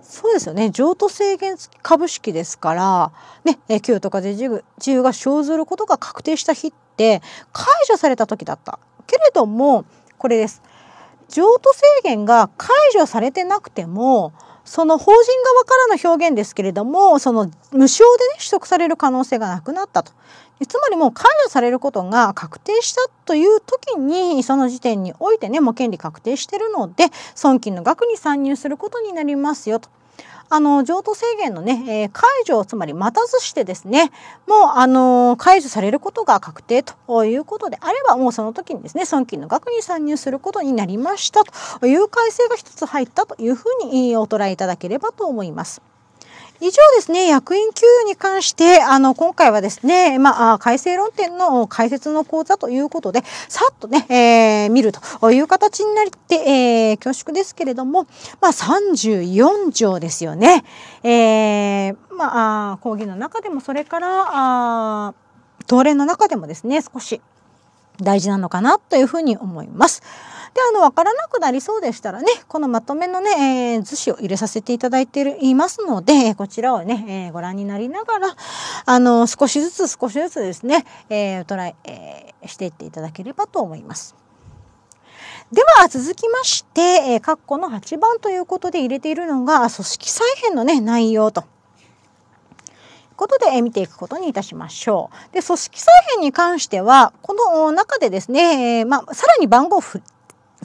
そうですよね。譲渡制限付き株式ですから、ね、え給とかで自由が生ずることが確定した日って、解除された時だった。けれども、これです。譲渡制限が解除されてなくてもその法人側からの表現ですけれどもその無償で、ね、取得される可能性がなくなったとつまりもう解除されることが確定したという時にその時点においてねもう権利確定してるので損金の額に参入することになりますよと。あの、譲渡制限のね、えー、解除、つまり待たずしてですね、もう、あの、解除されることが確定ということであれば、もうその時にですね、損金の額に参入することになりましたという改正が一つ入ったというふうにお捉えいただければと思います。以上ですね、役員給与に関して、あの、今回はですね、まあ、改正論点の解説の講座ということで、さっとね、えー、見るという形になって、えー、恐縮ですけれども、まあ、34条ですよね。えー、まあ、講義の中でも、それから、あ東連の中でもですね、少し、大事なのかなというふうに思います。で、あの、わからなくなりそうでしたらね、このまとめのね、えー、図紙を入れさせていただいていますので、こちらをね、えー、ご覧になりながら、あの、少しずつ少しずつですね、えー、トライ、えー、していっていただければと思います。では続きまして、えー、括弧の8番ということで入れているのが組織再編のね内容とことで見ていくことにいたしましょう。で、組織再編に関しては、この中でですね、まあ、さらに番号を振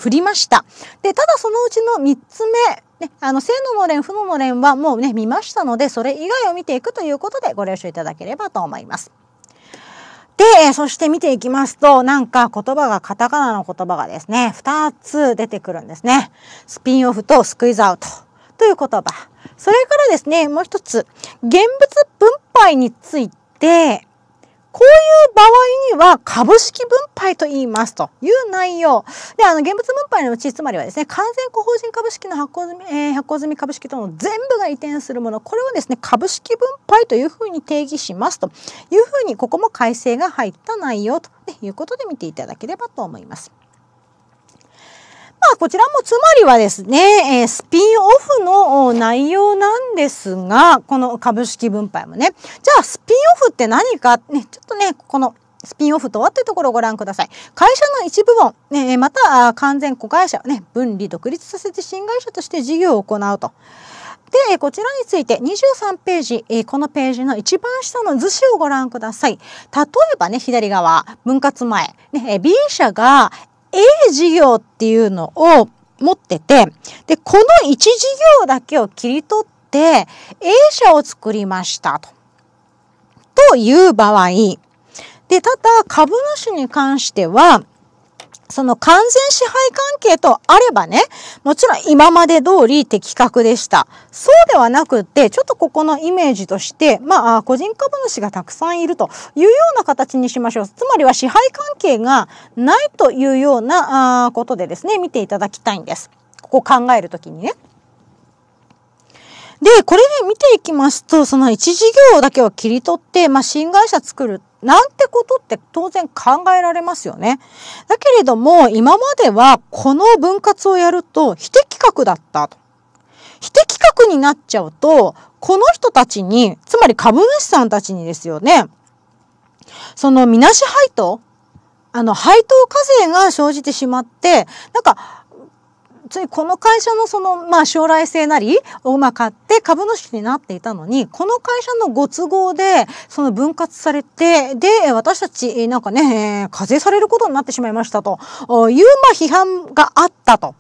りました。で、ただそのうちの3つ目、ね、あの、正のの連、負のの連はもうね、見ましたので、それ以外を見ていくということでご了承いただければと思います。で、そして見ていきますと、なんか言葉が、カタカナの言葉がですね、2つ出てくるんですね。スピンオフとスクイズアウト。という言葉。それからですね、もう一つ、現物分配について、こういう場合には株式分配と言いますという内容。で、あの、現物分配のうち、つまりはですね、完全個法人株式の発行済み、えー、発行済み株式との全部が移転するもの、これをですね、株式分配というふうに定義しますというふうに、ここも改正が入った内容ということで見ていただければと思います。まあ、こちらもつまりはですね、えー、スピンオフの内容なんですが、この株式分配もね。じゃあ、スピンオフって何か、ね、ちょっとね、この、スピンオフとはというところをご覧ください。会社の一部門、ね、また完全子会社、をね、分離独立させて新会社として事業を行うと。で、こちらについて23ページ、このページの一番下の図紙をご覧ください。例えばね、左側、分割前、ね、B 社が A 事業っていうのを持ってて、で、この1事業だけを切り取って A 社を作りましたと。という場合、で、ただ株主に関しては、その完全支配関係とあればね、もちろん今まで通り的確でした。そうではなくって、ちょっとここのイメージとして、まあ、個人株主がたくさんいるというような形にしましょう。つまりは支配関係がないというようなことでですね、見ていただきたいんです。ここ考えるときにね。で、これで見ていきますと、その一事業だけを切り取って、まあ、新会社作るなんてことって当然考えられますよね。だけれども、今まではこの分割をやると非適格だったと。非適格になっちゃうと、この人たちに、つまり株主さんたちにですよね、そのみなし配当、あの、配当課税が生じてしまって、なんか、ついこの会社のその、まあ、将来性なりを、まあ、買って株主になっていたのに、この会社のご都合で、その分割されて、で、私たち、なんかね、課税されることになってしまいましたという、まあ、批判があったと。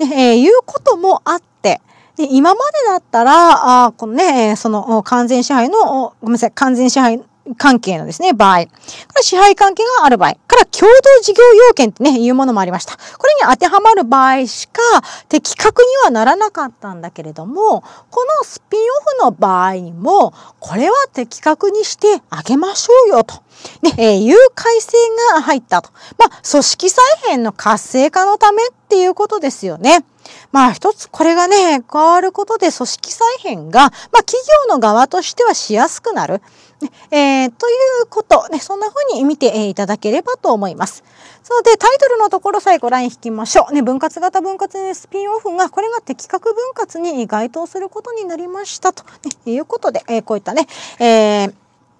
えー、いうこともあって、で、今までだったら、あこのね、その完全支配の、ごめんなさい、完全支配関係のですね、場合。これ支配関係がある場合。から共同事業要件ってね、いうものもありました。これに当てはまる場合しか的確にはならなかったんだけれども、このスピンオフの場合にも、これは的確にしてあげましょうよと。ね、えー、いう改正が入ったと。まあ、組織再編の活性化のためっていうことですよね。まあ一つこれがね、変わることで組織再編が、まあ企業の側としてはしやすくなる。ねえー、ということ、ね、そんな風に見ていただければと思います。そので、タイトルのところさえご覧引きましょう。ね、分割型分割でスピンオフが、これが的確分割に該当することになりましたと、ね、いうことで、えー、こういったね、えー、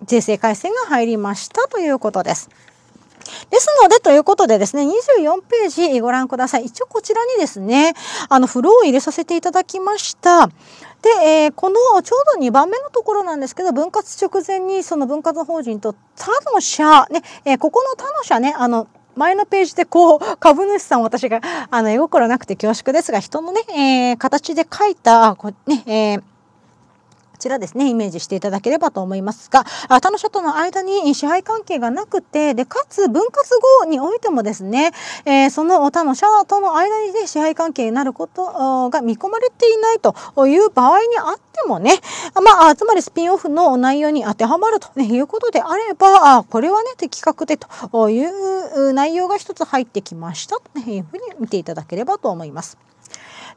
税制改正が入りましたということです。ですので、ということでですね、24ページご覧ください。一応こちらにですね、あの、フローを入れさせていただきました。で、えー、このちょうど2番目のところなんですけど、分割直前にその分割法人と他の社、ね、えー、ここの他の社ね、あの、前のページでこう、株主さん私が、あの、絵心なくて恐縮ですが、人のね、えー、形で書いた、こね、えーちらですねイメージしていただければと思いますが他の社との間に支配関係がなくてでかつ分割後においてもですね、えー、その他の社との間に、ね、支配関係になることが見込まれていないという場合にあってもね、まあ、つまりスピンオフの内容に当てはまるということであればこれはね的確でという内容が一つ入ってきましたというふうに見ていただければと思います。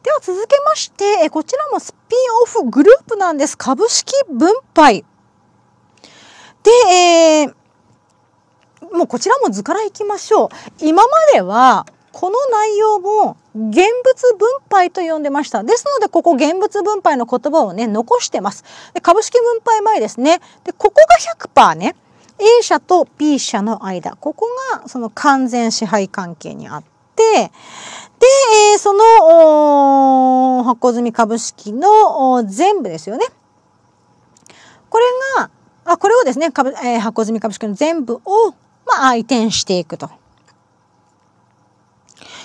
では続けまして、こちらもスピンオフグループなんです。株式分配。で、えー、もうこちらも図からいきましょう。今までは、この内容も現物分配と呼んでました。ですので、ここ現物分配の言葉をね、残してます。で株式分配前ですね。で、ここが100%ね。A 社と B 社の間。ここがその完全支配関係にあっで、えー、その、発行済み株式の全部ですよね。これが、あ、これをですね、株えー、発行済み株式の全部を、まあ、移転していくと。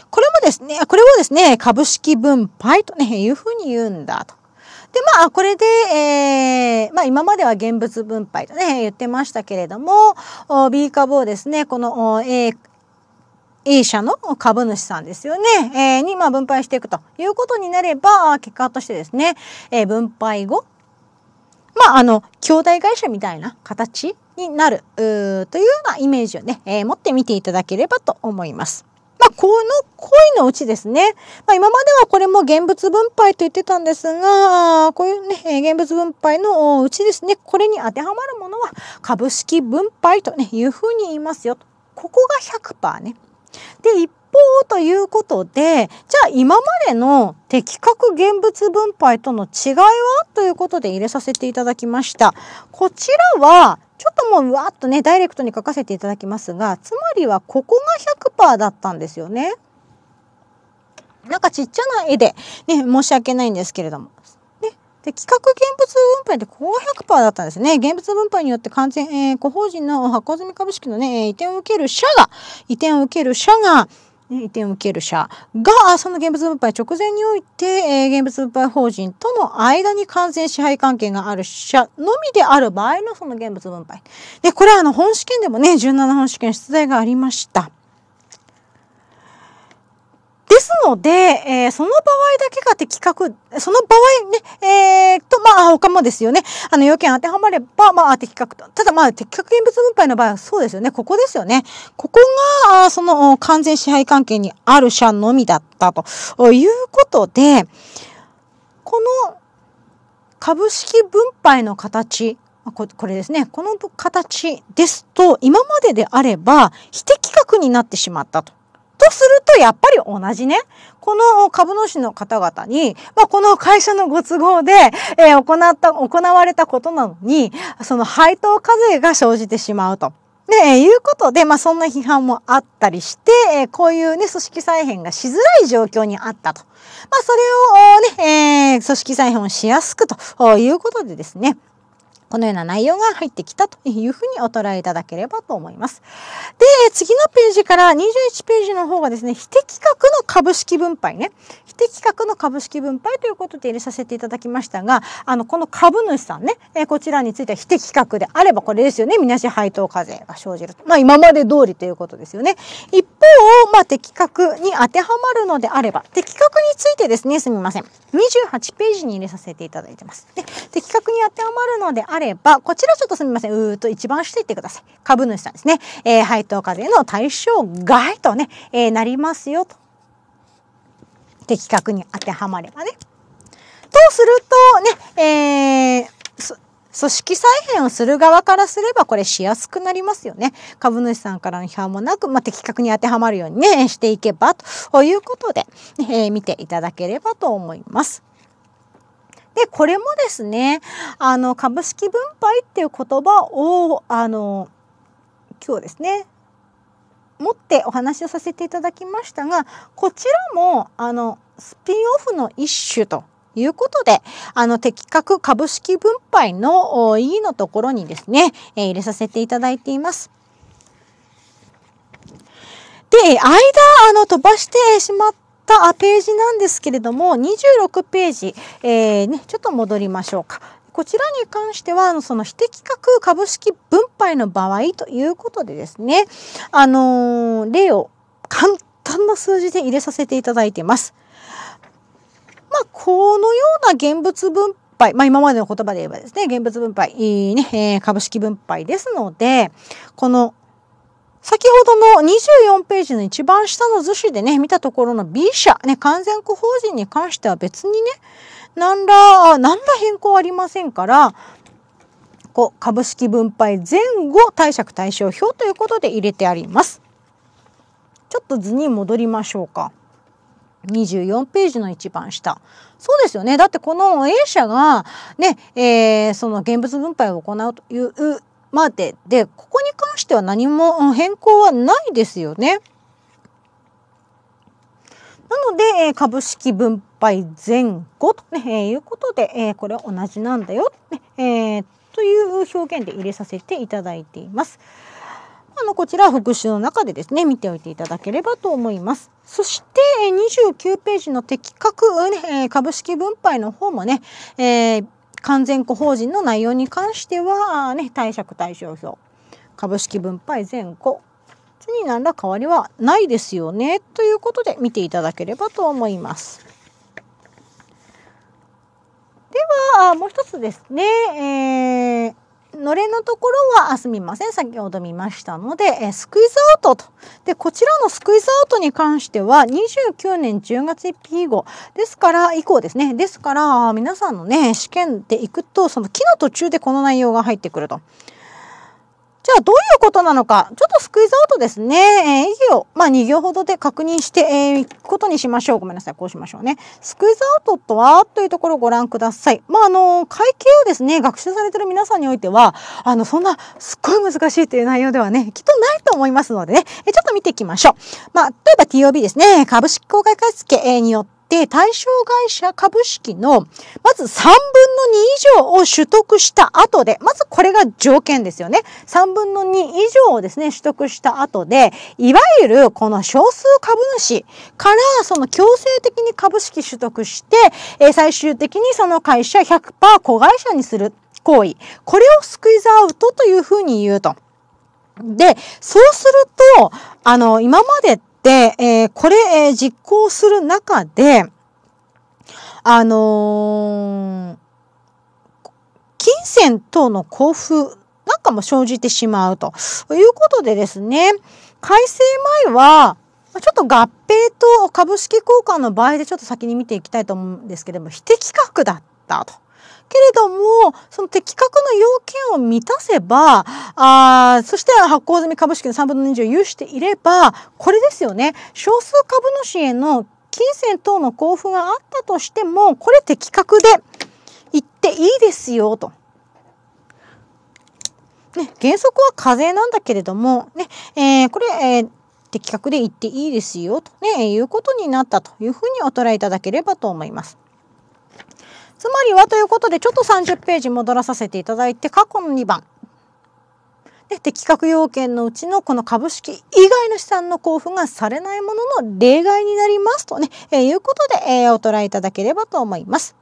これもですね、これをですね、株式分配とね、いうふうに言うんだと。で、まあ、これで、えー、まあ、今までは現物分配とね、言ってましたけれども、B 株をですね、この A、A 社の株主さんですよね、えー、に、まあ、分配していくということになれば、結果としてですね、えー、分配後、まあ、あの、兄弟会社みたいな形になる、というようなイメージをね、えー、持ってみていただければと思います。まあ、この恋のうちですね。まあ、今まではこれも現物分配と言ってたんですが、こういうね、現物分配のうちですね、これに当てはまるものは株式分配と、ね、いうふうに言いますよと。ここが100%ね。で、一方ということで、じゃあ今までの的確現物分配との違いはということで入れさせていただきました。こちらは、ちょっともうわっとね、ダイレクトに書かせていただきますが、つまりはここが100%だったんですよね。なんかちっちゃな絵で、ね、申し訳ないんですけれども。で企画現物分配って100%だったんですね。現物分配によって完全、えー、個法人の箱積株式のね、移転を受ける社が、移転を受ける社が、移転を受ける社が、その現物分配直前において、えー、現物分配法人との間に完全支配関係がある社のみである場合のその現物分配。で、これはあの本試験でもね、17本試験出題がありました。ですので、えー、その場合だけが的確、その場合ね、えー、と、まあ、他もですよね。あの、要件当てはまれば、まあ、的確と。ただ、まあ、的確現物分配の場合はそうですよね。ここですよね。ここが、その、完全支配関係にある社のみだったということで、この株式分配の形、ここれですね。この形ですと、今までであれば、非的確になってしまったと。とすると、やっぱり同じね、この株主の方々に、まあ、この会社のご都合で、えー、行った、行われたことなのに、その配当課税が生じてしまうと。で、えいうことで、まあ、そんな批判もあったりして、えー、こういうね、組織再編がしづらい状況にあったと。まあ、それをね、えー、組織再編をしやすくということでですね、このような内容が入ってきたというふうにお捉えいただければと思います。で、次のページから21ページの方がですね、非適格の株式分配ね。非適格の株式分配ということで入れさせていただきましたが、あの、この株主さんね、えこちらについては非適格であればこれですよね。みなし配当課税が生じる。と。まあ、今まで通りということですよね。一方、まあ、適格に当てはまるのであれば、適格についてですね、すみません。28ページに入れさせていただいてます。で、適格に当てはまるのであれれば、こちらちょっとすみません。うーっと一番していってください。株主さんですね。えー、配当課税の対象外とね、えー、なりますよと。的確に当てはまればね。とするとね、えー、組織再編をする側からすればこれしやすくなりますよね。株主さんからの批判もなく、まあ、的確に当てはまるようにね、していけばということで、えー、見ていただければと思います。で、これもですね、あの、株式分配っていう言葉を、あの、今日ですね、持ってお話をさせていただきましたが、こちらも、あの、スピンオフの一種ということで、あの、的確株式分配の E のところにですね、えー、入れさせていただいています。で、間、あの、飛ばしてしまったページなんですけれども26ページ、えーね、ちょっと戻りましょうか。こちらに関しては、その非適格株式分配の場合ということでですね、あのー、例を簡単な数字で入れさせていただいています。まあ、このような現物分配、まあ、今までの言葉で言えばですね、現物分配、ね、株式分配ですので、この先ほどの24ページの一番下の図紙でね、見たところの B 社、ね、完全区法人に関しては別にね、何ら、何ら変更ありませんから、こう、株式分配前後貸借対照表ということで入れてあります。ちょっと図に戻りましょうか。24ページの一番下。そうですよね。だってこの A 社がね、えー、その現物分配を行うというまででここに関しては何も変更はないですよね。なので、株式分配前後と、ねいうことで、これは同じなんだよ、ねという表現で入れさせていただいています。あのこちら復習の中でですね見ておいていただければと思います。そして29ページの的確、ね、株式分配の方もね、えー、完全個法人の内容に関しては、ね、貸借対照表、株式分配前後、に何ら変わりはないですよね、ということで見ていただければと思います。では、もう一つですね、えーのれのところは、すみません、先ほど見ましたので、えスクイズアウトと。で、こちらのスクイズアウトに関しては、29年10月1日以後、ですから、以降ですね。ですから、皆さんのね、試験で行くと、その木の途中でこの内容が入ってくると。じゃあどういうことなのか、ちょっとスクイズアウトですね。えー、意義を、まあ、2行ほどで確認してい、えー、くことにしましょう。ごめんなさい。こうしましょうね。スクイズアウトとはというところをご覧ください。まあ、あの、会計をですね、学習されてる皆さんにおいては、あの、そんな、すっごい難しいという内容ではね、きっとないと思いますのでね、えー、ちょっと見ていきましょう。まあ、例えば TOB ですね、株式公開買付によって、で、て対象会社株式のまず3分の2以上を取得した後で、まずこれが条件ですよね。3分の2以上をですね、取得した後で、いわゆるこの少数株主からその強制的に株式取得して、え最終的にその会社100%子会社にする行為。これをスクイズアウトというふうに言うと。で、そうすると、あの、今までってで、えー、これ、えー、実行する中で、あのー、金銭等の交付なんかも生じてしまうということでですね、改正前は、ちょっと合併と株式交換の場合でちょっと先に見ていきたいと思うんですけれども、非適格だったと。けれども、その的確な要件を満たせば、あそして発行済み株式の3分の2を有していれば、これですよね。少数株主への金銭等の交付があったとしても、これ的確で言っていいですよ、と。ね、原則は課税なんだけれども、ね、えー、これ、えー的確で言っていいですよと、ね、いうことになったというふうにお捉えいただければと思います。つまりはということでちょっと30ページ戻らさせていただいて過去の2番で適格要件のうちのこの株式以外の資産の交付がされないものの例外になりますとね、えー、いうことで、えー、お捉えいただければと思います。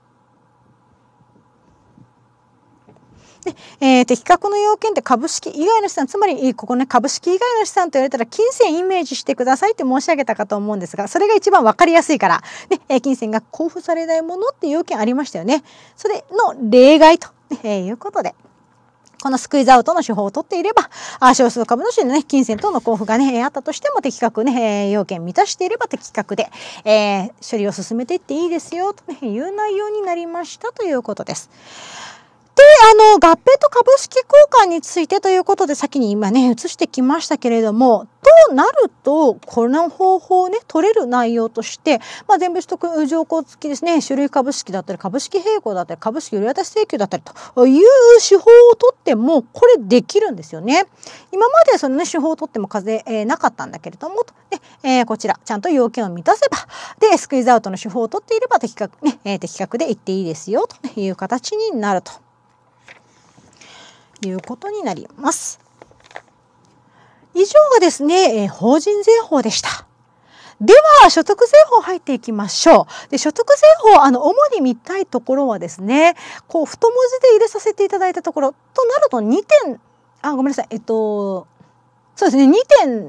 で、えー、的確の要件って株式以外の資産、つまり、ここね、株式以外の資産と言われたら、金銭イメージしてくださいって申し上げたかと思うんですが、それが一番わかりやすいから、ね、えー、金銭が交付されないものっていう要件ありましたよね。それの例外と、えー、いうことで。このスクイズアウトの手法を取っていれば、あ少数株主の、ね、金銭等の交付が、ね、あったとしても的確ね、要件満たしていれば的確で、えー、処理を進めていっていいですよという内容になりましたということです。で、あの、合併と株式交換についてということで先に今ね、移してきましたけれども、となると、この方法をね、取れる内容として、まあ、全部取得条項付きですね、種類株式だったり、株式並行だったり、株式売渡請求だったりという手法を取っても、これできるんですよね。今までそのね、手法を取っても風、えー、なかったんだけれども、ね、えー、こちら、ちゃんと要件を満たせば、で、スクイズアウトの手法を取っていれば、的確、ね、え的確で言っていいですよ、という形になると。いうことになります。以上がですね、えー、法人税法でした。では、所得税法入っていきましょう。で所得税法、あの、主に見たいところはですね、こう、太文字で入れさせていただいたところとなると2点、あ、ごめんなさい、えっと、そうですね、2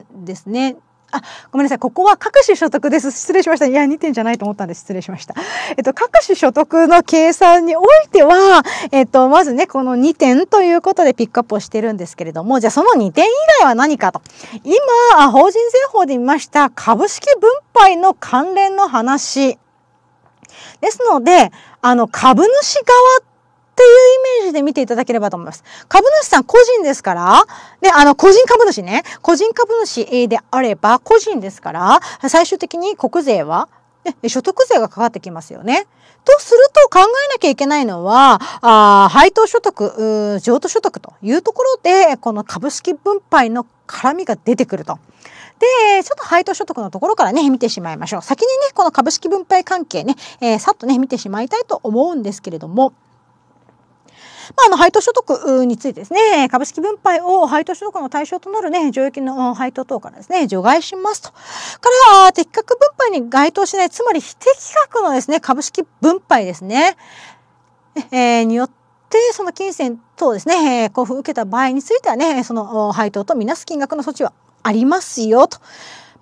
点ですね。あ、ごめんなさい。ここは各種所得です。失礼しました。いや、2点じゃないと思ったんで失礼しました。えっと、各種所得の計算においては、えっと、まずね、この2点ということでピックアップをしてるんですけれども、じゃあその2点以外は何かと。今、法人税法で見ました株式分配の関連の話。ですので、あの、株主側ってっていうイメージで見ていただければと思います。株主さん個人ですから、で、あの、個人株主ね、個人株主であれば個人ですから、最終的に国税はね、所得税がかかってきますよね。とすると考えなきゃいけないのは、あ配当所得、譲渡所得というところで、この株式分配の絡みが出てくると。で、ちょっと配当所得のところからね、見てしまいましょう。先にね、この株式分配関係ね、えー、さっとね、見てしまいたいと思うんですけれども、まあ、あの配当所得についてですね株式分配を配当所得の対象となる、ね、剰余金の配当等からですね除外しますと。から適格分配に該当しないつまり非適格のですね株式分配ですね、えー、によってで、その金銭等ですね、え交付受けた場合についてはね、その配当とみなす金額の措置はありますよと。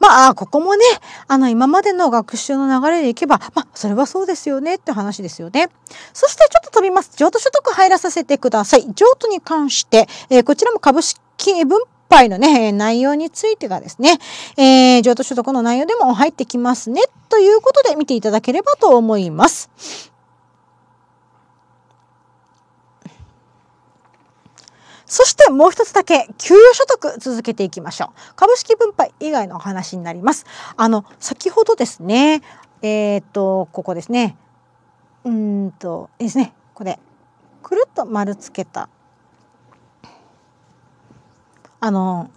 まあ、ここもね、あの、今までの学習の流れでいけば、まあ、それはそうですよねって話ですよね。そしてちょっと飛びます。譲渡所得入らさせてください。譲渡に関して、えー、こちらも株式分配のね、内容についてがですね、えー、譲渡所得の内容でも入ってきますね、ということで見ていただければと思います。そしてもう一つだけ、給与所得続けていきましょう。株式分配以外のお話になります。あの、先ほどですね、えっ、と、ここですね。うんと、ですね、これ、くるっと丸つけた。あの、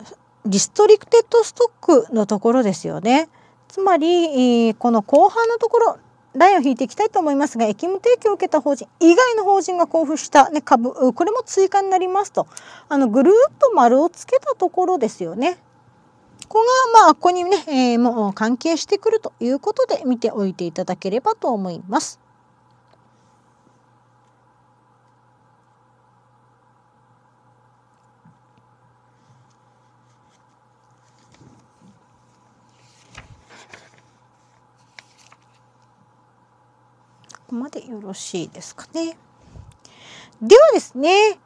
リストリクテッドストックのところですよね。つまり、この後半のところンを引いていきたいと思いますが、役務提供を受けた法人以外の法人が交付した、ね、株、これも追加になりますと、あのぐるっと丸をつけたところですよね。ここが、まあ、ここにね、えー、もう関係してくるということで見ておいていただければと思います。までよろしいですかね。ではですね、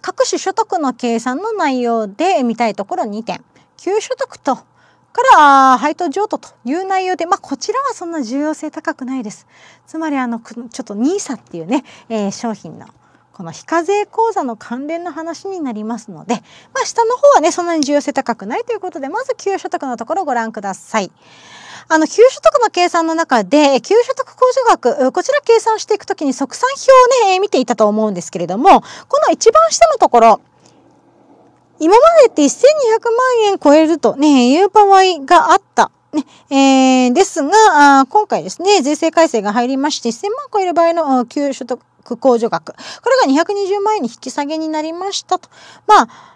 各種所得の計算の内容で見たいところ2点。給所得とから配当譲渡という内容で、まあ、こちらはそんな重要性高くないです。つまりあのちょっと NISA っていうね、えー、商品のこの非課税口座の関連の話になりますので、まあ、下の方はね、そんなに重要性高くないということで、まず給与所得のところをご覧ください。あの、給所得の計算の中で、給与所得控除額、こちら計算していくときに即算表をね、見ていたと思うんですけれども、この一番下のところ、今までって1200万円超えるとね、いう場合があったね、えー、ですが、今回ですね、税制改正が入りまして、1000万超える場合の給所得、控除額これが220万円に引き下げになりましたとまあ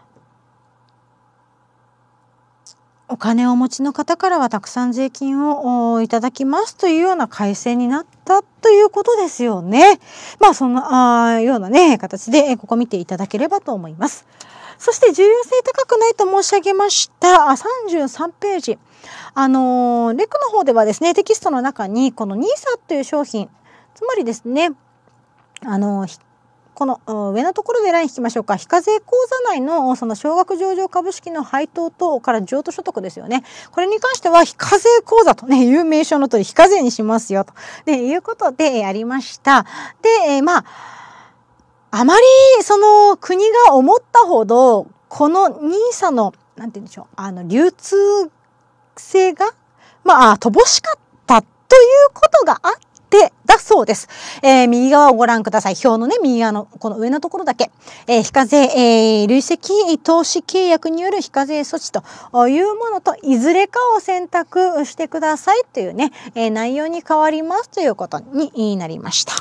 お金をお持ちの方からはたくさん税金をいただきますというような改正になったということですよね。まあそんなようなね形でここ見ていただければと思います。そして重要性高くないと申し上げました33ページ。あのレクの方ではですねテキストの中にこの NISA という商品つまりですねあのこの上のところでライン引きましょうか非課税口座内のその少額上場株式の配当等から譲渡所得ですよねこれに関しては非課税口座と、ね、いう名称の通り非課税にしますよと、ね、いうことでやりましたでまああまりその国が思ったほどこの NISA のなんて言うんでしょうあの流通性がまあ乏しかったということがあって手だそうです。えー、右側をご覧ください。表のね、右側のこの上のところだけ。えー、非課税、えー、累積投資契約による非課税措置というものと、いずれかを選択してくださいというね、え内容に変わりますということになりました。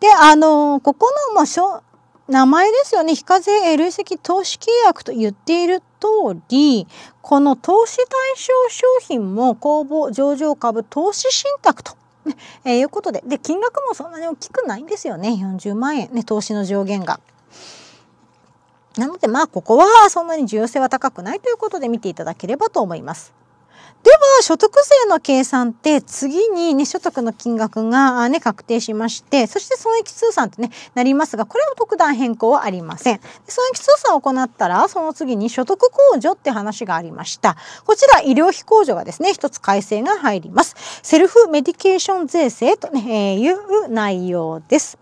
で、あのここの、まあ、名前ですよね。非課税累積投資契約と言っている通りこの投資対象商品も公募上場株投資信託と えー、いうことでで金額もそんなに大きくないんですよね40万円ね投資の上限が。なのでまあここはそんなに重要性は高くないということで見ていただければと思います。では、所得税の計算って、次にね、所得の金額がね、確定しまして、そして損益通算ってね、なりますが、これは特段変更はありません。損益通算を行ったら、その次に所得控除って話がありました。こちら、医療費控除がですね、一つ改正が入ります。セルフメディケーション税制と、ねえいう内容です。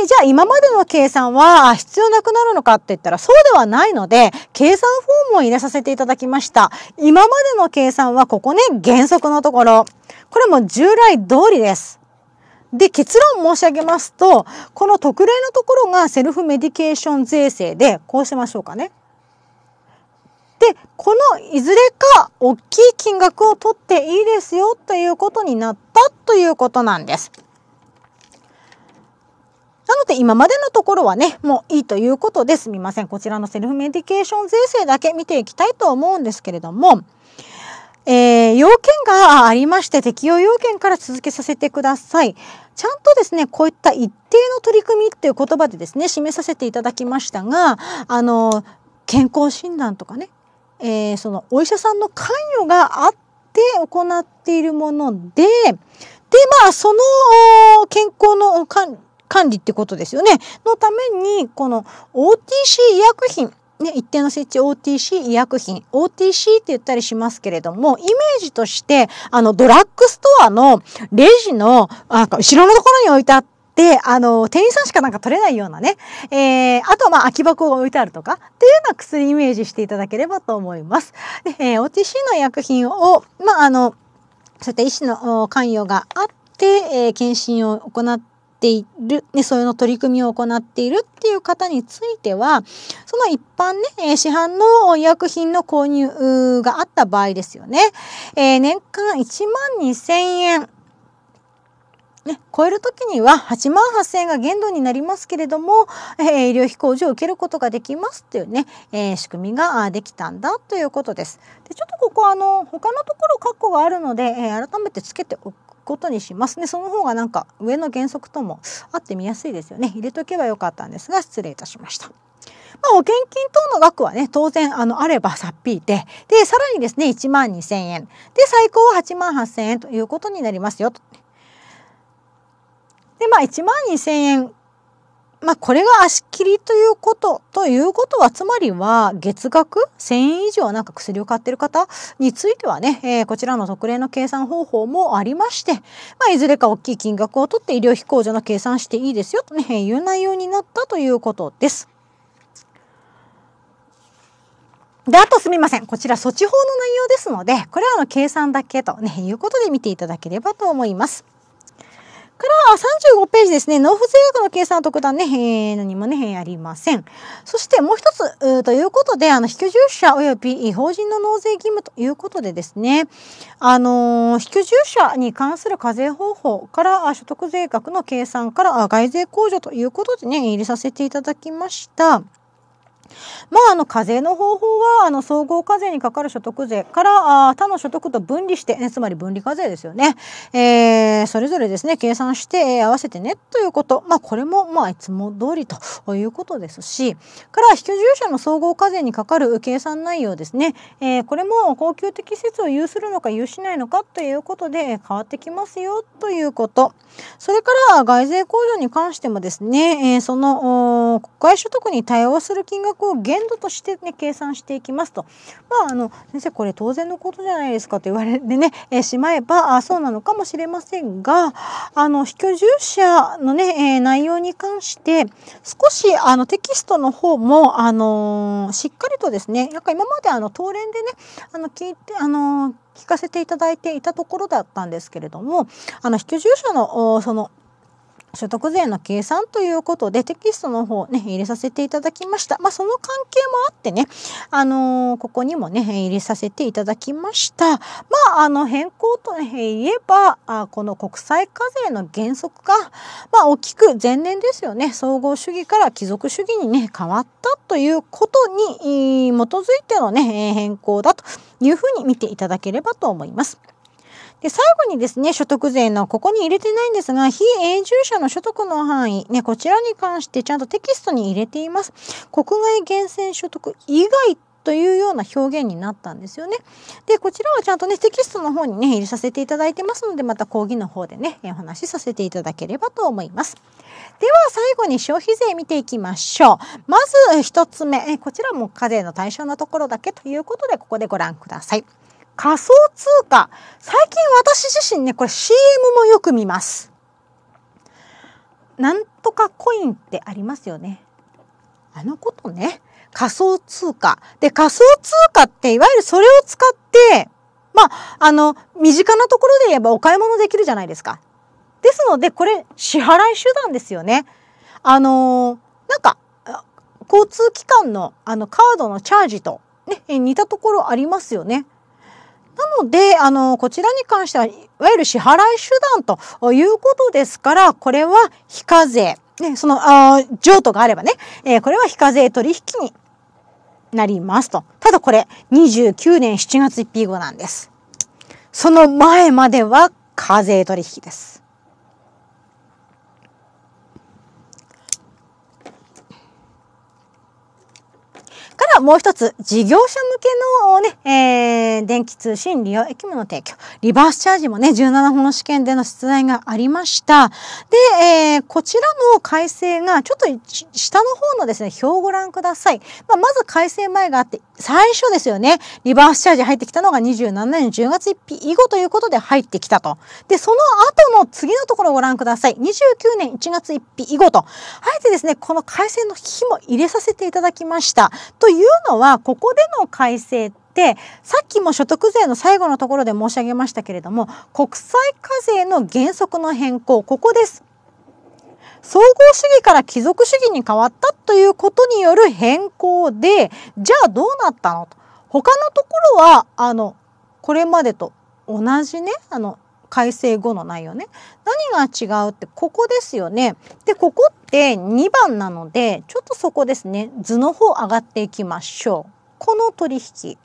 で、じゃあ今までの計算は必要なくなるのかって言ったらそうではないので、計算フォームを入れさせていただきました。今までの計算はここね、原則のところ。これも従来通りです。で、結論申し上げますと、この特例のところがセルフメディケーション税制で、こうしましょうかね。で、このいずれか大きい金額を取っていいですよということになったということなんです。なので今までのところはね、もういいということですみません。こちらのセルフメディケーション税制だけ見ていきたいと思うんですけれども、えー、要件がありまして、適用要件から続けさせてください。ちゃんとですね、こういった一定の取り組みっていう言葉でですね、示させていただきましたが、あの、健康診断とかね、えー、そのお医者さんの関与があって行っているもので、で、まあ、その健康の管理、管理ってことですよね。のために、この OTC 医薬品、ね、一定の設置 OTC 医薬品、OTC って言ったりしますけれども、イメージとして、あの、ドラッグストアのレジの、あ後ろのところに置いてあって、で、あの、店員さんしかなんか取れないようなね、えー、あとはまあ空き箱が置いてあるとかっていうような薬イメージしていただければと思います。で、えー、OTC の薬品を、まあ、あの、そういった医師の関与があって、えー、検診を行っている、ね、そういうの取り組みを行っているっていう方については、その一般ね、市販の医薬品の購入があった場合ですよね。えー、年間1万2000円。ね、超える時には8万8000円が限度になりますけれども、えー、医療費控除を受けることができますっていうね、えー、仕組みができたんだということです。でちょっとここあの他のところ括弧があるので、えー、改めてつけておことにしますねその方がなんか上の原則とも合って見やすいですよね入れとけばよかったんですが失礼いたしました。まあ、保険金等の額はね、当然、あの、あればさっぴいて、で、さらにですね、1万2000円。で、最高は8万8千円ということになりますよ。で、まあ、1万2000円まあ、これが足切りということ、ということは、つまりは、月額1000円以上なんか薬を買ってる方についてはね、えー、こちらの特例の計算方法もありまして、まあ、いずれか大きい金額を取って医療費控除の計算していいですよ、とね、いう内容になったということです。で、あとすみません。こちら措置法の内容ですので、これはあの計算だけとね、いうことで見ていただければと思います。から、35ページですね。納付税額の計算は特段ね、え何もね、ありません。そしてもう一つ、ということで、あの、非居住者及び法人の納税義務ということでですね、あのー、非居住者に関する課税方法から、所得税額の計算から、外税控除ということでね、入れさせていただきました。まあ、あの課税の方法はあの総合課税にかかる所得税からあ他の所得と分離して、つまり分離課税ですよね、えー、それぞれですね計算して、えー、合わせてねということ、まあ、これもまあいつも通りということですしから非居住者の総合課税にかかる計算内容ですね、えー、これも恒久的施設を有するのか有しないのかということで変わってきますよということそれから外税控除に関してもですね、えー、その国外所得に対応する金額こを限度として、ね、計算していきますと、まあ、あの先生これ当然のことじゃないですかと言われてね、えしまえばあそうなのかもしれませんがあの非居住者のね、え内容に関して少しあのテキストの方も、あのしっかりとですねなんか今まであの東連でねあの聞いて、あの聞かせていただいていたところだったんですけれどもあの非居住者のその所得税の計算ということでテキストの方ね入れさせていただきました。まあその関係もあってね、あのー、ここにもね入れさせていただきました。まああの変更と言えばあこの国際課税の原則がまあ大きく前年ですよね総合主義から貴族主義にね変わったということに基づいてのね変更だというふうに見ていただければと思います。で、最後にですね、所得税のここに入れてないんですが、非永住者の所得の範囲、ね、こちらに関してちゃんとテキストに入れています。国外源泉所得以外というような表現になったんですよね。で、こちらはちゃんとね、テキストの方にね、入れさせていただいてますので、また講義の方でね、お話しさせていただければと思います。では、最後に消費税見ていきましょう。まず1つ目、こちらも課税の対象のところだけということで、ここでご覧ください。仮想通貨。最近私自身ね、これ CM もよく見ます。なんとかコインってありますよね。あのことね。仮想通貨。で、仮想通貨っていわゆるそれを使って、まあ、あの、身近なところで言えばお買い物できるじゃないですか。ですので、これ支払い手段ですよね。あのー、なんか、交通機関のあのカードのチャージと、ね、似たところありますよね。なので、あの、こちらに関しては、いわゆる支払い手段ということですから、これは非課税。ね、その、あ譲渡があればね、えー、これは非課税取引になりますと。ただこれ、29年7月1日後なんです。その前までは課税取引です。からもう一つ、事業者向けのね、えー、電気通信利用駅務の提供。リバースチャージもね、17本試験での出題がありました。で、えー、こちらの改正が、ちょっと下の方のですね、表をご覧ください。まあ、まず改正前があって、最初ですよね、リバースチャージ入ってきたのが27年10月1日以後ということで入ってきたと。で、その後の次のところをご覧ください。29年1月1日以後と。あえてですね、この改正の日も入れさせていただきました。とというのはここでの改正ってさっきも所得税の最後のところで申し上げましたけれども国際課税の原則の変更ここです。総合主義から貴族主義に変わったということによる変更でじゃあどうなったのと他のところはあのこれまでと同じねあの改正後の内容ね。何が違うってここですよね。で、ここって2番なので、ちょっとそこですね、図の方上がっていきましょう。この取引。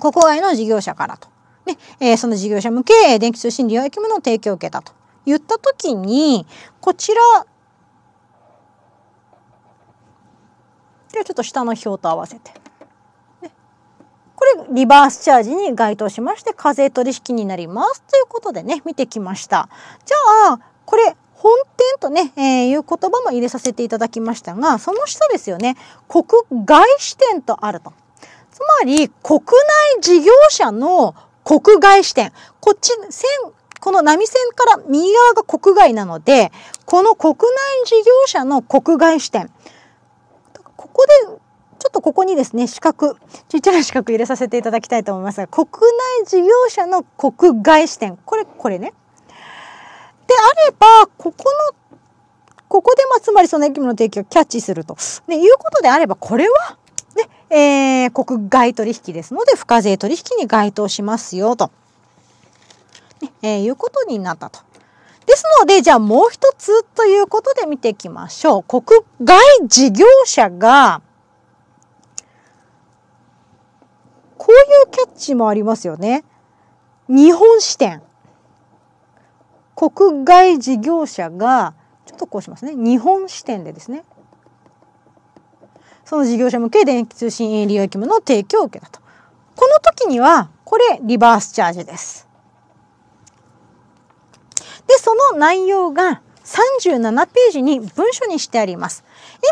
国外の事業者からと。ね、えー、その事業者向け電気通信利用役務の提供を受けたと言った時に、こちら、ではちょっと下の表と合わせて。れリバースチャージに該当しまして課税取引になりますということでね見てきました。じゃあこれ本店とね、えー、いう言葉も入れさせていただきましたがその下ですよね国外支店とあると。つまり国内事業者の国外支店こっち線この波線から右側が国外なのでこの国内事業者の国外支店ここでちょっとここにですね四角ちっちゃな四角入れさせていただきたいと思いますが国内事業者の国外支店これこれね。であればここのここでまあつまりその生き物の提供をキャッチすると、ね、いうことであればこれはね、えー、国外取引ですので付加税取引に該当しますよと、ねえー、いうことになったと。ですので、じゃあもう一つということで見ていきましょう。国外事業者がこういうキャッチもありますよね。日本支店。国外事業者が、ちょっとこうしますね。日本支店でですね。その事業者向け電気通信営利用義務の提供を受けたと。この時には、これ、リバースチャージです。で、その内容が37ページに文書にしてあります。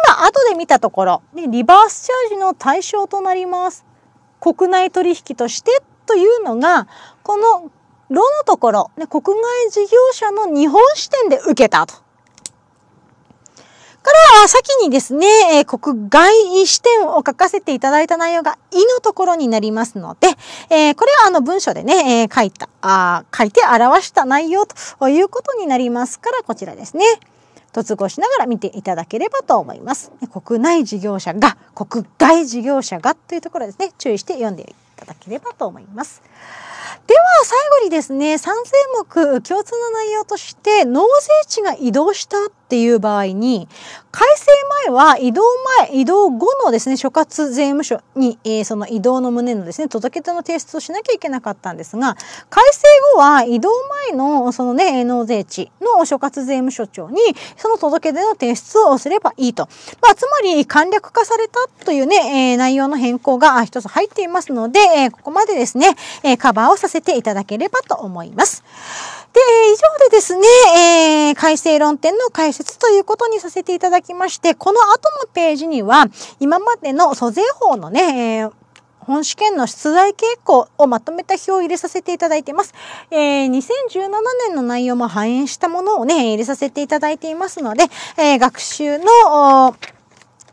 今、後で見たところ、リバースチャージの対象となります。国内取引としてというのが、このロのところ、ね、国外事業者の日本支店で受けたと。からは先にですね、え国外視点を書かせていただいた内容がいのところになりますので、えー、これはあの文章でね、えー、書いたあ、書いて表した内容ということになりますから、こちらですね。突合しながら見ていただければと思います。国内事業者が、国外事業者がというところですね、注意して読んでいただければと思います。では最後にですね、3税目共通の内容として、納税地が移動したっていう場合に、改正前は移動前、移動後のですね、所轄税務署に、えー、その移動の旨のですね、届け出の提出をしなきゃいけなかったんですが、改正後は移動前のそのね、納税地の所轄税務署長に、その届け出の提出をすればいいと。まあ、つまり簡略化されたというね、えー、内容の変更が一つ入っていますので、えー、ここまでですね、えカバーをさせていただければと思います。で、以上でですね、えー、改正論点の解説ということにさせていただきまして、この後のページには、今までの租税法のね、えー本試験の出題傾向をまとめた表を入れさせていただいています。えー、2017年の内容も反映したものをね、入れさせていただいていますので、えー、学習の、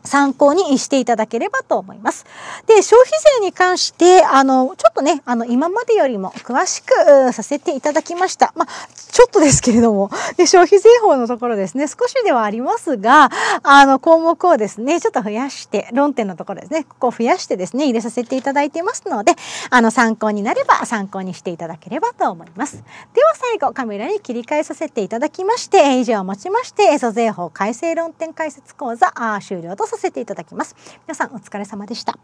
参考にしていただければと思います。で、消費税に関して、あの、ちょっとね、あの、今までよりも詳しくさせていただきました。まあ、ちょっとですけれども、で消費税法のところですね、少しではありますが、あの、項目をですね、ちょっと増やして、論点のところですね、ここを増やしてですね、入れさせていただいていますので、あの、参考になれば参考にしていただければと思います。では最後、カメラに切り替えさせていただきまして、以上をもちまして、租税法改正論点解説講座終了とさせていただきます皆さんお疲れ様でした